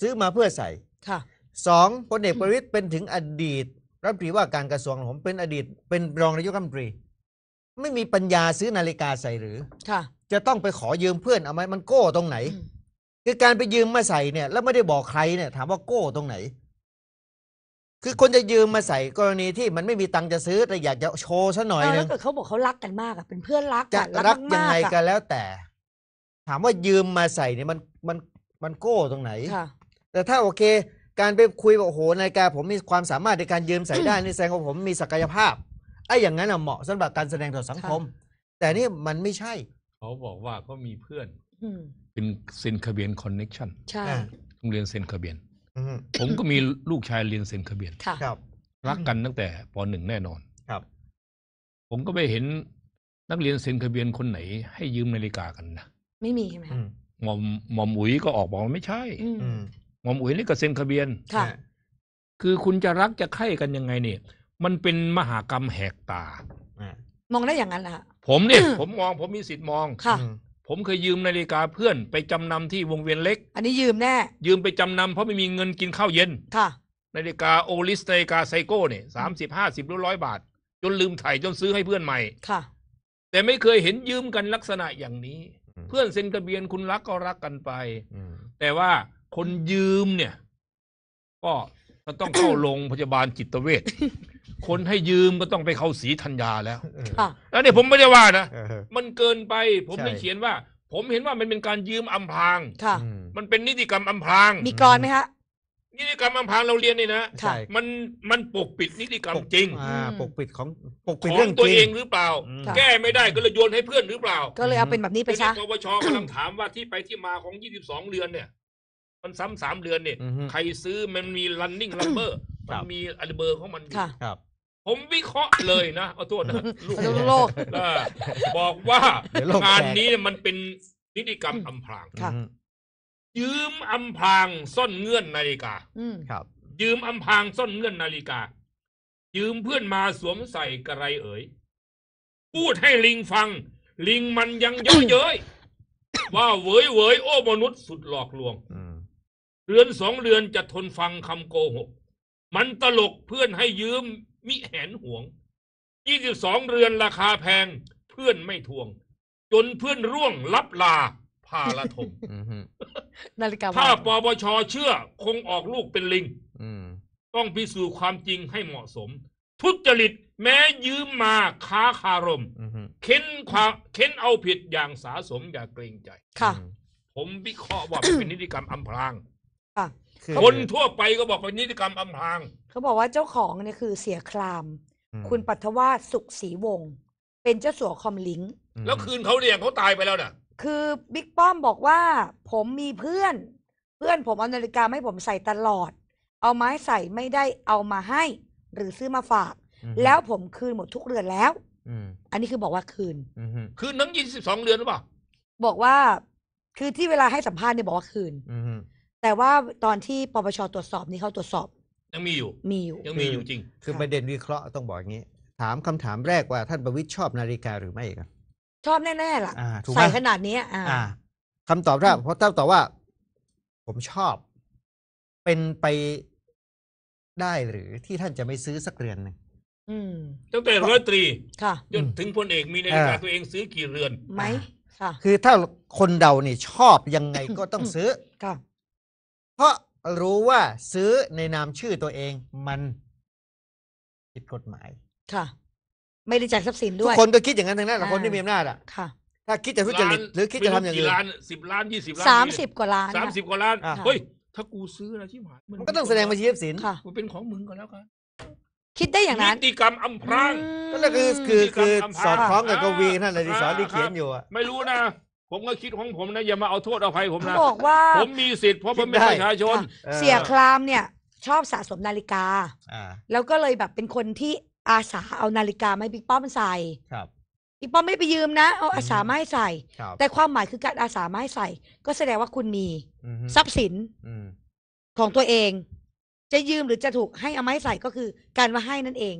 ซื้อมาเพื่อใส่ ค่ะสองพลเอกประวิตยเป็นถึงอดีตรัฐมนตรีว่าการกระทรวงผมเป็นอดีตเป็นรองนายกรัฐมนตรีไม่มีปัญญาซื้อนาฬิกาใส่หรือ ค่ะ จะต้องไปขอยืมเพื่อนเอาไหมมันโก้ตรงไหน คือการไปยืมมาใส่เนี่ย แล้วไม่ได้บอกใครเนี่ย ถามว่าโก้ตรงไหน คือคนจะยืมมาใส่กรณีที่มันไม่มีตังค์จะซื้อแต่อยากจะโชว์ซะหน่อยนึงแล้วเกิดเขาบอกเขารักกันมากอะเป็นเพื่อนรักจะรักยังไงกันแล้วแต่ ถามว่ายืมมาใส่เนี่ย มันมันมันโก้ตรงไหนค่ะ แต่ถ้าโอเคการไปคุยบอกโอ้โหนาฬิกาผมมีความสามารถในการยืมใส่ได้นี่แสดงว่าผมมีศักยภาพไอ้อย่างนั้นะเหมาะสำหรับการแสดงต่อสังคม แต่นี่มันไม่ใช่ เขาบอกว่าเขามีเพื่อนเป็นเซนคาเบียนคอนเน็กชันใช่้รงเรียนเซนคาเบียนผมก็มีลูกชายเรียนเซนคาเบียนครับ รักกันตั้งแต่ปหนึ่งแน่นอนครับ ผมก็ไม่เห็นนักเรียนเซนคาเบียนคนไหนให้ยืมนาฬิกากันนะไม่มีใช่ไหมหมอมหมอมอุ๋ยก็ออกบอกว่าไม่ใช่หมอมอุ๋ยนี่ก็เซ็นทะเบียน ค่ะ คือคุณจะรักจะใคร่กันยังไงเนี่ย มันเป็นมหากรรมแหกตา มองได้อย่างนั้นล่ะ ผมเนี่ย ผมมองผมมีสิทธิ์มองค่ะผมเคยยืมนาฬิกาเพื่อนไปจำนำที่วงเวียนเล็ก อันนี้ยืมแน่ ยืมไปจำนำเพราะไม่มีเงินกินข้าวเย็น ค่ะ นาฬิกาโอลิสนาฬิกาไซโก้เนี่ยสามสิบห้าสิบหรือร้อยบาท จนลืมถ่ายจนซื้อให้เพื่อนใหม่ ค่ะ แต่ไม่เคยเห็นยืมกันลักษณะอย่างนี้ เพื่อนเซ็นทะเบียนคุณรักก็รักกันไปแต่ว่าคนยืมเนี่ยก็ก็ต้องเข้าโรงพยาบาลจิตเวช คนให้ยืมก็ต้องไปเข้าสีธัญญาแล้ว แล้วเนี่ยผมไม่ได้ว่านะ มันเกินไป ผมไม่เขียนว่า ผมเห็นว่ามันเป็นการยืมอำพรางค่ะ มันเป็นนิติกรรมอำพราง มีกรอนไหมคะนิติกรรมอำพรางเราเรียนนี่นะ มันมันปกปิดนิติกรรมจริงปกปิดของปกปิดขอเรื่องตัวเองหรือเปล่า แก้ไม่ได้ก็เลยโยนให้เพื่อนหรือเปล่า ก็เลยเอาเป็นแบบนี้ไปซะนีปชกำลังถามว่าที่ไปที่มาของ22เรือนเนี่ยมันซ้ำสามเดือนเนี่ยใครซื้อมันมี running number มันมีอันเบอร์ของมันอยู่ค่ะครับ ผมวิเคราะห์เลยนะเอาโทษนะลูกโลกบอกว่า งานนี้มันเป็นนิติกรรมอำพรางยืมอำพรางซ่อนเงื่อนนาฬิกาครับ ยืมอำพรางซ่อนเงื่อนนาฬิกา ยืมเพื่อนมาสวมใส่กระไรเอ๋ยพูดให้ลิงฟัง ลิงมันยังเยอะเย้ยว่าเวยเวยโอ้มนุษย์สุดหลอกลวงเดือนสองเดือนจะทนฟังคำโกหก มันตลกเพื่อนให้ยืมมิแหนห่วงยี่สสิบองเรือนราคาแพงเพื่อนไม่ทวง จนเพื่อนร่วงรับลาพาละทมนาฬิกาถ้าปปชเชื่อคงออกลูกเป็นลิงต้องพิสูจน์ความจริงให้เหมาะสม ทุจริตแม้ยืมมาค้าคารมเค้นความเค้นเอาผิดอย่างสาสมอย่าเกรงใจค่ะ ผมวิเคราะห์ว่าเป็นนิติกรรมอำพรางคือคนทั่วไปก็บอกเป็นนิติกรรมอำพราง เขาบอกว่าเจ้าของเนี่ยคือเสียคลาม คุณปัทวาสุขศรีวงศ์เป็นเจ้าสัวคอมลิงก์แล้วคืนเขาเนี่ยเขาตายไปแล้วน่ะ คือบิ๊กป้อมบอกว่าผมมีเพื่อน เพื่อนผมเอานาฬิกาให้ผมใส่ตลอด เอาไม้ใส่ไม่ได้เอามาให้ หรือซื้อมาฝาก แล้วผมคืนหมดทุกเรือนแล้วอันนี้คือบอกว่าคืนคืนทั้งยี่สิบสองเดือนหรือเปล่าบอกว่า คือที่เวลาให้สัมภาษณ์เนี่ยบอกว่าคืน อืแต่ว่าตอนที่ปปชตรวจสอบนี่เขาตรวจสอบยังมีอยู่ มีอยู่ยังมีอยู่จริง คือประเด็นวิเคราะห์ต้องบอกอย่างนี้ ถามคำถามแรกว่า ท่านประวิตยชอบนาฬิกาหรือไม่ครับชอบแน่ๆล่ะใส่ขนาดนี้อ่าคำคำตอบแรกเพราะเต้าตอบว่า ผมชอบ เป็นไปได้หรือที่ท่านจะไม่ซื้อสักเรือนหนึ่งตั้งแต่ร้อยตรีจนถึงพลเอกมีนาฬิกาตัวเองซื้อกี่เรือนไหมค่ะ คือถ้าคนเดานี่ชอบยังไงก็ต้องซื้อค่ะเพราะรู้ว่าซื้อในนามชื่อตัวเองมันผิดกฎหมาย ค่ะ ไม่ได้จ่ายทรัพย์สินด้ทุกวยคนก็คิดอย่างนั้นทั้งนั้นแหละอคนที่มีอำนาจอ่ะค่ะ ถ้า คิดจะทุจริตหรือคิดจะทำอย่างอื่นสิบล้านยี่สิบล้านสามสิบกว่าล้านสามสิบกว่าล้านเฮ้ย ถ้ากูซื้อนะที่หายมันก็ต้องแสดงมาชีทรัพย์สินค่ะมันเป็นของมึงก็แล้วกันคิดได้อย่างนั้นนิติกรรมอำพรางก็ลคือคือคือสอดคล้องกับกวีนั่นแหละที่สอนที่เขียนอยู่อ่ะไม่รู้นะผมก็คิดของผมนะอย่ามาเอาโทษเอาภัยผมนะบอกว่าผมมีสิทธิ์ เพราะผมเป็นประชาชนเสียคลามเนี่ย ชอบสะสมนาฬิกาแล้วก็เลยแบบเป็นคนที่อาสาเอานาฬิกาไม่บิ๊กป้อมใส่ ครับบิ๊กป้อมไม่ได้ไปยืมนะ เอาอาสาไม่ใส่ แต่ความหมายคือการอาสาไม่ใส่ ก็แสดงว่าคุณมีทรัพย์สินของตัวเองจะยืมหรือจะถูกให้เอาไม้ใส่ก็คือการว่าให้นั่นเอง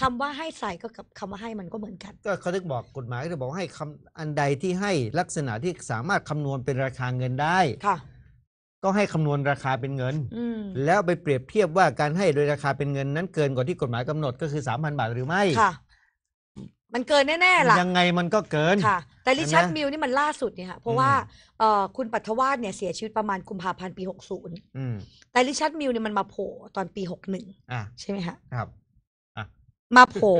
คำว่าให้ใส่ก็กับคำว่าให้มันก็เหมือนกันก็เขาถึงบอกกฎหมายจะบอกให้คำอันใดที่ให้ลักษณะที่สามารถคำนวณเป็นราคาเงินได้ค่ะก็ให้คำนวณราคาเป็นเงินแล้วไปเปรียบเทียบว่าการให้โดยราคาเป็นเงินนั้นเกินกว่าที่กฎหมายกำหนดก็คือสามพันบาทหรือไม่ค่ะมันเกินแน่ ๆ ล่ะ ยังไงมันก็เกินค่ะ แต่ริชาร์ดมิลนี่มันล่าสุดเนี่ยค่ะเพราะว่าคุณปัทวาสเนี่ยเสียชีวิตประมาณกุมภาพันธ์ปีศูน60 แต่ริชาร์ดมิลเนี่ยมันมาโผล่ตอนปีหนึ61 ใช่ไหมคะครับมาโผล่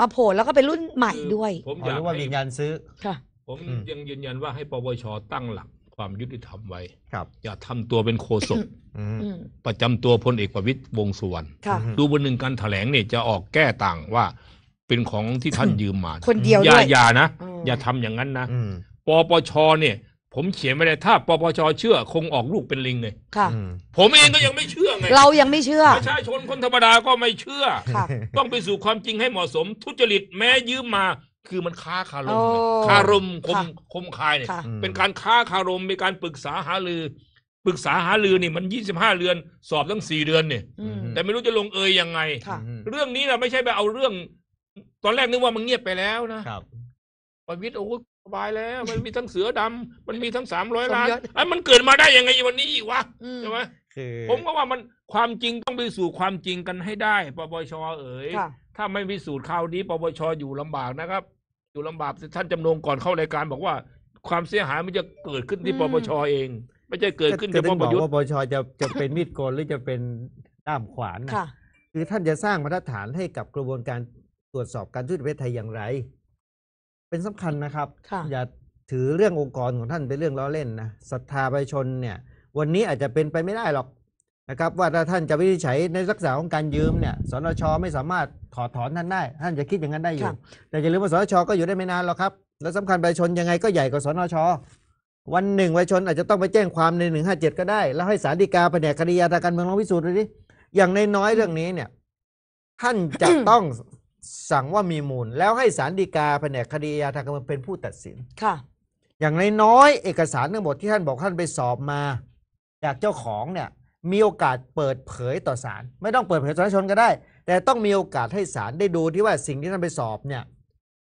มาโผล่แล้วก็เป็นรุ่นใหม่ด้วย ผมอยากรยว่าให้าซื้อ ค่ะ ผมยังยืนยันว่าให้ปวชตั้งหลักความยุติธรรมไว้ครับอย่าทำตัวเป็นโคศกประจำตัวพลเอกประวิตยวงสุวรรณดูบนหนึ่งการแถลงเนี่ย จะออกแก้ต่างว่าเป็นของที่ท่านยืมมาคนเดียวอย่ายอย่านะออย่าทำอย่างนั้นนะอปปชเนี่ยผมเขียนไม่เลยถ้าปปชเชื่อ คงออกลูกเป็นลิงเลยค่ะผมเองก็ยังไม่เชื่อไงเรายังไม่เชื่อประชาชนคนธรรมดาก็ไม่เชื่อค่ะต้องไปสู่ความจริงให้เหมาะสม ทุจริตแม้ยืมมาคือมันค้าคารม คารมคมคมคายเนี่ยเป็นการค้าคารมมีการปรึกษาหารือ ปรึกษาหารือนี่มันยี่สิบห้าเดือน สอบตั้งสี่เดือนเนี่ยแต่ไม่รู้จะลงเอยยังไง เรื่องนี้เราไม่ใช่ไปเอาเรื่องอนแรกนึกว่ามันเงียบไปแล้วนะ ครับปวิตโอ้สบายแล้ว มันมีทั้งเสือดำ มันมีทั้งสามร้อยล้านไอ้มันเกิดมาได้ยังไงวันนี้อีกวะ ใช่ไหมผมก็ว่ามันความจริงต้องไปสู่ความจริงกันให้ได้ ปปช เอ๋ยถ้าไม่มีสูตร์ข่าวนี้ปปช อยู่ลำบากนะครับ อยู่ลำบากท่านจำนงก่อนเข้ารายการ บอกว่าความเสียหายมันจะเกิดขึ้นที่ปปชเอง ไม่ใช่เกิดขึ้นเฉ่ผะบอกว่าปปชจะจะเป็นมีดโกนหรือจะเป็นด้ามขวานนะคือท่านจะสร้างมาตรฐานให้กับกระบวนการรวจสอบการทุจริตประเทศไทยอย่างไร เป็นสำคัญนะครับอย่าถือเรื่ององค์กรของท่านเป็นเรื่องล้อเล่นนะศรัทธาประชาชนเนี่ย วันนี้อาจจะเป็นไปไม่ได้หรอกนะครับ ว่าถ้าท่านจะวินิจฉัยในรักษาของการยืมเนี่ยสนชไม่สามารถถอดถอนท่านได้ ท่านจะคิดอย่างนั้นได้อยู่ แต่อย่าลืมว่าสนชก็อยู่ได้ไม่นานหรอกครับ และสำคัญประชาชนยังไงก็ใหญ่กว่าสนชวันหนึ่งประชาชน อาจจะต้องไปแจ้งความในหนึ่งห้าเจ็ดก็ได้ แล้วให้สารดีกาแผนกคดียาทางการเมืองลองพิสูจน์ดูดิอย่างในน้อยเรื่องนี้เนี่ย ท่านจะต้องสั่งว่ามีมูลแล้วให้สารดีกาแผนกคดีอาญาทางการเเป็นผู้ตัดสิน ค่ะ อย่างน้อยๆ เอกสารทั้งหมดที่ท่านบอกท่านไปสอบมา จากเจ้าของเนี่ยมีโอกาสเปิดเผยต่อศาลไม่ต้องเปิดเผยต่อประชาชนก็ได้ แต่ต้องมีโอกาสให้ศาลได้ดูที่ว่าสิ่งที่ท่านไปสอบเนี่ย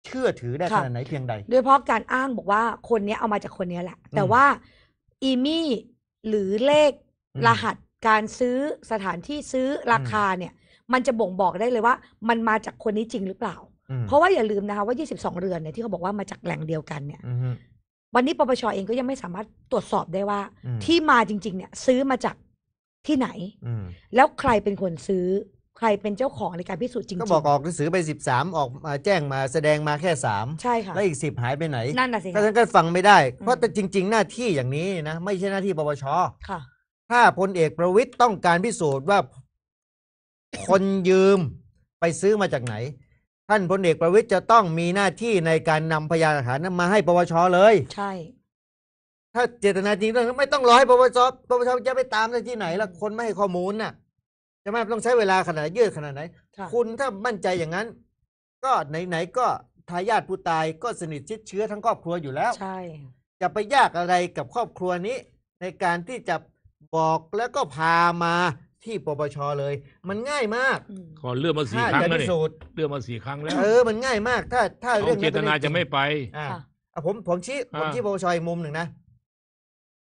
เชื่อถือได้ขนาดไหนเพียงใด โดยเพราะการอ้างบอกว่าคนนี้เอามาจากคนนี้แหละ แต่ว่าอีมี่หรือเลขรหัสการซื้อสถานที่ซื้อราคาเนี่ยมันจะบ่งบอกได้เลยว่า มันมาจากคนนี้จริงหรือเปล่า เพราะว่าอย่าลืมนะคะว่า 22 เรือนเนี่ยที่เขาบอกว่ามาจากแหล่งเดียวกันเนี่ยวันนี้ปปชเองก็ยังไม่สามารถตรวจสอบได้ว่า ที่มาจริง ๆ เนี่ย ซื้อมาจากที่ไหนแล้วใครเป็นคนซื้อใครเป็นเจ้าของในการพิสูจน์จริงก็บอกออกหนังสือไป13ออกมาแจ้งมาแสดงมาแค่3ใช่ค่ะแล้วอีก10หายไปไหนนั่นน่ะสิก็ฉันก็ฟังไม่ได้ เพราะแต่จริง ๆ หน้าที่อย่างนี้นะ ไม่ใช่หน้าที่ปปชค่ะ ถ้าพลเอกประวิตยต้องการพิสูจน์ว่าคนยืมไปซื้อมาจากไหน ท่านพลเอกประวิตยจะต้องมีหน้าที่ในการนำพยานหลักฐานนั้นมาให้ปวชเลย ใช่ ถ้าเจตนาจริงแลอง้วไม่ต้องรอให้ปปชปปชจะไปตามได้ที่ไหนล่ะคนไม่ให้ข้อมูลน่ะจะไม่ต้องใช้เวลาขนาดยืดขนาดไหนคคุณถ้ามั่นใจอย่างนั้น ก็ไหนๆ ก็ทายาทผู้ตายก็สนิทชิดเชื้อทั้งครอบครัวอยู่แล้ว ใช่ จะไปยากอะไรกับครอบครัวนี้ ในการที่จะบอกแล้วก็พามาที่ปปชเลย มันง่ายมากก่อนเลื่อนมาสี่ครั้งแล้วเนี่ยเลื่อนมาสี่ครั้งแล้วเออมันง่ายมาก ถ้าถ้าเเรื่องเจตนาจะไม่ไปอ่าผมผมชี้ผมชี้ปปชอีกมุมหนึ่งนะ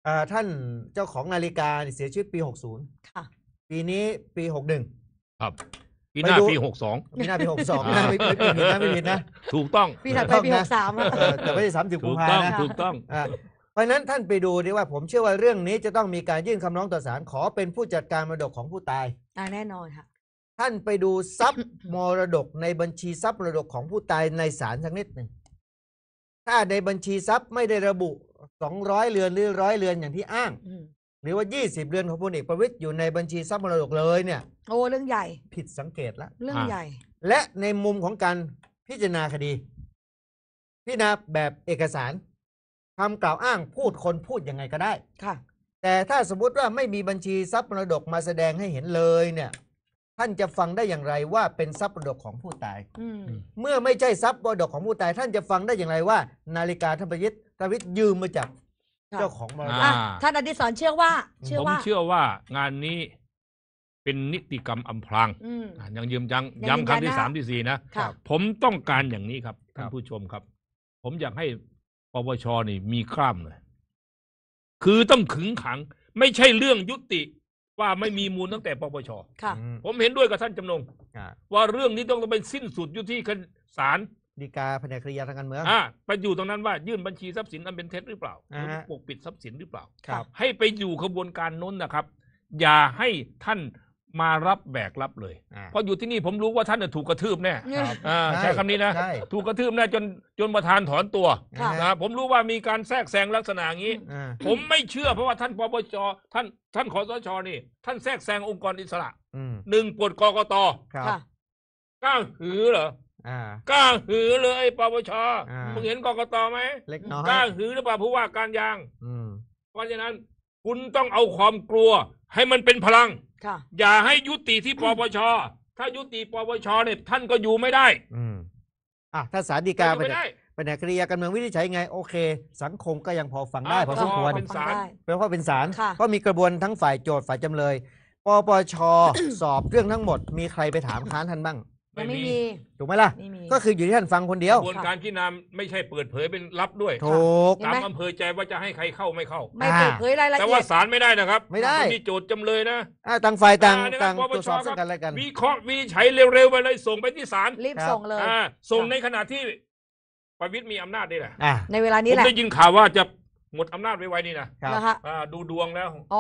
อ่าท่านเจ้าของนาฬิกาเสียชีวิตปีหกศูนย์ค่ะ ปีนี้ปีหกหนึ่งครับปีหน้าปีหกสองปีหน้าปีหกสองอ่ไม่ผิดนะไม่ผิดนะ ถูกต้องปีถัดไปปีหกสามเออแต่ไม่ได้สามสิบกุาถูกต้องถูกต้องเพราะนั้นท่านไปดูดีว่าผมเชื่อว่าเรื่องนี้จะต้องมีการยื่นคำร้องต่อศาลขอเป็นผู้จัดการมรดกของผู้ตาย แน่นอนค่ะ ท่านไปดูทรัพย์มรดกในบัญชีทรัพย์มรดกของผู้ตายในศาลสักนิดหนึ่ง ถ้าในบัญชีทรัพย์ไม่ได้ระบุสองร้อยเรือนหรือร้อยเรือนอย่างที่อ้าง หรือว่ายี่สิบเรือนของพลเอกประวิตยอยู่ในบัญชีทรัพย์มรดกเลยเนี่ยโอ้เรื่องใหญ่ ผิดสังเกตละเรื่องใหญ่ และในมุมของการพิจารณาคดี พิจารณาแบบเอกสารคำกล่าวอ้างพูดคนพูดยังไงก็ได้ ค่ะ แต่ถ้าสมมติว่าไม่มีบัญชีทรัพย์มรดกมาแสดงให้เห็นเลย เนี่ย ท่านจะฟังได้อย่างไรว่าเป็นทรัพย์มรดกของผู้ตายเมื่อไม่ใช่ทรัพย์มรดกของผู้ตาย ท่านจะฟังได้อย่างไรว่า นาฬิกาท่านประยิทธ์ทรยิทยืมมาจากเจ้าของมรดก่ท่านอดิศรเชื่อว่า เชื่อผมว่าเชื่อว่างานนี้เป็นนิติกรรมอำพรางอ่ยังยืมยังย้ำครั้งที่สามที่สี่นะผมต้องการอย่างนี้ครับท่านผู้ชมครับ ผมอยากให้ปปชนี่มีข้ามเลย คือต้องขึงขัง ไม่ใช่เรื่องยุติว่าไม่มีมูลตั้งแต่ ปปชค่ะผมเห็นด้วยกับท่านจำนง ว่าเรื่องนี้ต้องเป็นสิ้นสุดอยู่ที่ศาลฎีกาแผนกคดียาทางการเมืองอ่าไปอยู่ตรงนั้นว่ายื่นบัญชีทรัพย์สินอันเป็นเท็จหรือเปล่าปกปิดทรัพย์สินหรือเปล่าครับให้ไปอยู่ขบวนการน้นนะครับ อย่าให้ท่านมารับแบกรับเลย เพราะอยู่ที่นี่ผมรู้ว่าท่านถูกกระทืบแน่อ่าใช้คำนี้นะ ถูกกระทืบแน่ จนจนประธานถอนตัวนะครับผมรู้ว่ามีการแทรกแซงลักษณะอย่างนี้ ผมไม่เชื่อเพราะว่าท่านปปช ท่าน ท่านคอสชนี่ ท่านแทรกแซงองค์กรอิสระหนึ่งปวดกกตค่ะกล้าหือเหรอ อ่ากล้าหือเลยไอ้ปปชมึงเห็นกกตไหมเล็กน้อกล้ายหือหรือเปล่าผู้ว่าการยาง อืม เพราะฉะนั้นคุณต้องเอาความกลัว ให้มันเป็นพลังอย่าให้ยุติที่ปปช ถ้ายุติปปช เนี่ยท่านก็อยู่ไม่ได้อ่ะถ้าสารดีกา ไปไม่ได้ปไหนคดียาการเมืองวิธีใช้ไง โอเค สังคมก็ยังพอฟังได้พอสมควรเป็นศาลเพราะว่าเป็นศาลก็มีกระบวนทั้งฝ่ายโจทก์ฝ่ายจำเลยปปช สอบเรื่องทั้งหมดมีใครไปถามค้านท่านบ้างไม่มี ถูกไหมล่ะ ก็คืออยู่ที่ท่านฟังคนเดียวกระบวนการพิจารณาไม่ใช่เปิดเผยเป็นลับด้วยถูกตามอำเภอใจว่าจะให้ใครเข้าไม่เข้า ไม่เปิดเผยรายละแต่ว่าศาลไม่ได้นะครับ ไม่ได้คุนี่โจทย์จำเลยนะต่างฝ่ายต่างนะครับต่างปชตรวจสอบซึ่งกันและกันวิเคราะห์วินจัยเร็วๆไปเลยส่งไปที่ศาลรีบส่งเลยส่งในขณะที่ ประวิตรมีอำนาจได้แหละในเวลานี้แหละได้ยินข่าวว่าจะหมดอำนาจไวๆนี่นะครับนะะดูดวงแล้วอ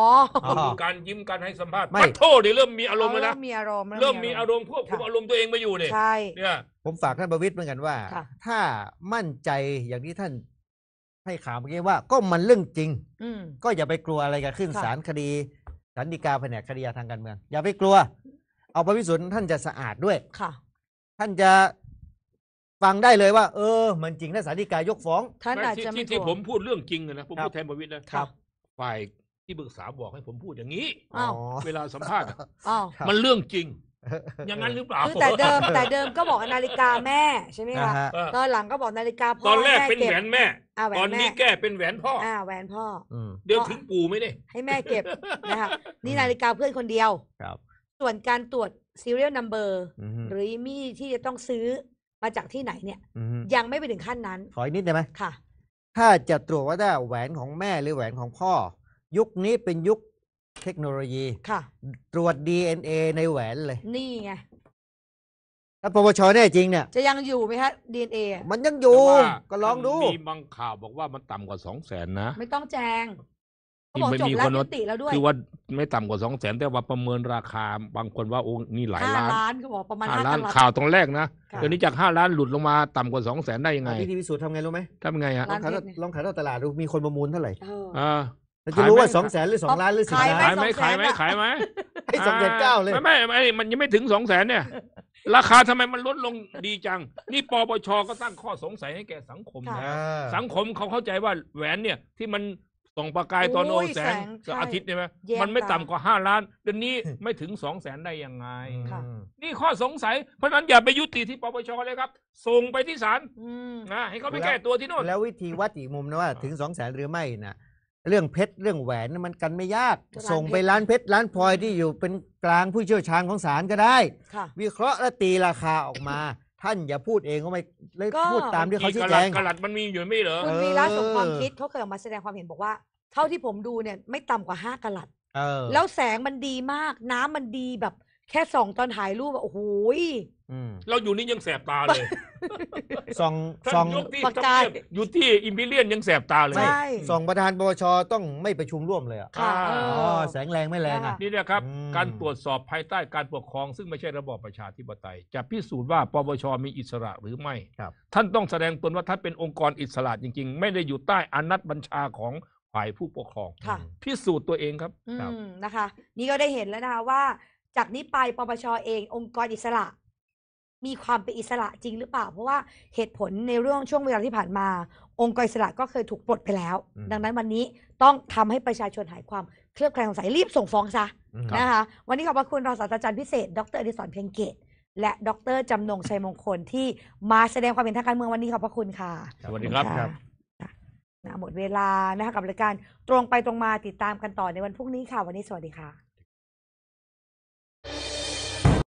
การยิ้มการให้สัมภาษณ์ไม่โทษดิเริ่มมีอารมณ์แล้วนะ เริ่มมีอารมณ์เริ่มมีอารมณ์ควบคุมอารมณ์ตัวเองมาอยู่เนี่ยใช่เนี่ยผมฝากท่านประวิตยเหมือนกันว่า ถ้ามั่นใจอย่างที่ท่าน ให้ข่าวเมื่อกี้ว่า ก็มันเรื่องจริง อืก็อย่าไปกลัวอะไรกันขึ้นศาลคดีสันติการแผนกคดีทางการเมืองอย่าไปกลัว เอาระวิสุทธิ์ท่านจะสะอาดด้วยค่ะท่านจะฟังได้เลยว่าเออ มันจริงนะสารดิกายกฟ้องท่านอาจจะไม่ที่ที่ผมพูดเรื่องจริงนะผมพูดแทนบรวิตยนะครับฝ่ายที่ปรึกษาบอกให้ผมพูดอย่างนี้เวลาสัมภาษณ์มันเรื่องจริง อย่างนั้นหรือเปล่าคือแต่เดิมแต่เดิมก็บอกนาฬิกาแม่ ใช่ไหมคะตอนหลังก็บอกนาฬิกาพ่อตอนแรกเป็นแหวนแม่ตอนนี้แก้เป็นแหวนพ่ออ่าแหวนพ่อเดี๋ยวถึงปู่ไม่ได้ให้แม่เก็บนะคะนี่นาฬิกาเพื่อนคนเดียวครับ ส่วนการตรวจ serial number หรือมีที่จะต้องซื้อมาจากที่ไหนเนี่ย ยังไม่ไปถึงขั้นนั้นขออีกนิดได้ไหมค่ะ ถ้าจะตรวจว่าได้แหวนของแม่หรือแหวนของพ่อ ยุคนี้เป็นยุคเทคโนโลยีค่ะ ตรวจ DNA ในแหวนเลย นี่ไงถ้าปปชแน่จริงเนี่ย จะยังอยู่ไหมคะดีเอ็นเอมันยังอยู่ ก็ลองดูมีบางข่าวบอกว่ามันต่ำกว่าสองแสนนะ ไม่ต้องแจงทบ่ไม่มีคนติแล้วด้วยคือว่าไม่ต่ำกว่าสองแสนแต่ว่าประเมินราคาบางคนว่าโอ้นี่หลายล้านเขาก็บอกประมาณห้าล้านข่าวตรงแรกนะเดี๋ยวนี้จากห้าล้านหลุดลงมาต่ำกว่าสองแสนได้ยังไงพี่พีวสูน์ทำไงรู้ไหมทำไงฮะลองขายลองขายตลาดดูมีคนประมูลเท่าไหร่เราจะรู้ว่าสองแสนหรือสองล้านหรือสิบล้านขายไหมขายไหมขายไหมให้สองแสนเก้าเลยไม่ไม่ไม่ มันยังไม่ถึงสองแสนเนี่ยราคาทำไมมันลดลงดีจัง นี่ปปชก็ตั้งข้อสงสัยให้แก่สังคมนะสังคมเขาเข้าใจว่าแหวนเนี่ยที่มันส่องประกาย ตอนโอ้แสงสกับอาทิตย์ใช่ไหมมันไม่ต่ำกว่าห้าล้านเดือนนี้ไม่ถึงสองแสนได้ยังไง นี่ข้อสงสัยเพราะนั้นอย่าไปยุติที่ปปชเลยครับ ส่งไปที่ศาลนะให้เขาไปแก้ตัวที่โน่นแล้ววิธีวัดอีกมุมนะว่าถึงสองแสนหรือไม่นะเรื่องเพชร เรื่องแหวนน่มันกันไม่ยาก ส่งไปร้านเพชรร้านพลอยที่อยู่เป็นกลางผู้เชี่ยวชาญของศาลก็ได้วิเคราะห์และตีราคาออกมา ท่านอย่าพูดเองก็ไม่เลยพูดตามที่เขาชี้แจงกะดะลัดมันมีอยู่ไม่เหรอคุณวีระสมความคิดเขาเคยออกมาแสดงความเห็นบอกว่าเท่าที่ผมดูเนี่ย ไม่ต่ำกว่าห้ากะลัดเออแล้วแสงมันดีมากน้ำมันดีแบบแค่ส่องตอนถ่ายรูป โอ้โหอืมเราอยู่นี่ยังแสบตาเลยส่องส่องปากกายอยู่ที่อิมพีเรียนยังแสบตาเลย ไม่ส่องประธานปปชต้องไม่ประชุมร่วมเลยอ่ะค่ะอแสงแรงไม่แรงอ่ะนี่นะครับการตรวจสอบภายใต้การปกครองซึ่งไม่ใช่ระบอบประชาธิปไตยจะพิสูจน์ว่าปปชมีอิสระหรือไม่ครับท่านต้องแสดงตนว่าท่านเป็นองค์กรอิสระ จริงๆ ไม่ได้อยู่ใต้อานัตบัญชาของฝ่ายผู้ปกครอง พิสูจน์ตัวเองครับ นะคะ นี่ก็ได้เห็นแล้วนะคะว่า จากนี้ไป ปปชเอง องค์กรอิสระ มีความเป็นอิสระจริงหรือเปล่า เพราะว่าเหตุผลในเรื่องช่วงเวลาที่ผ่านมา องค์กรอิสระก็เคยถูกปลดไปแล้ว ดังนั้นวันนี้ต้องทำให้ประชาชนหายความ เครือบแคลงสงสัยรีบส่งฟ้องซะนะคะ วันนี้ขอบพระคุณรองศาสตราจารย์พิเศษ ดรอดิศรเพียงเกต และ ดรจำนงชัยมงคลที่มาแสดงความเห็นทางการเมืองวันนี้ขอบพระคุณค่ะ สวัสดีครับนะหมดเวลานะคะกับรายการตรงไปตรงมาติดตามกันต่อในวันพรุ่งนี้ค่ะวันนี้สวัสดีค่ะ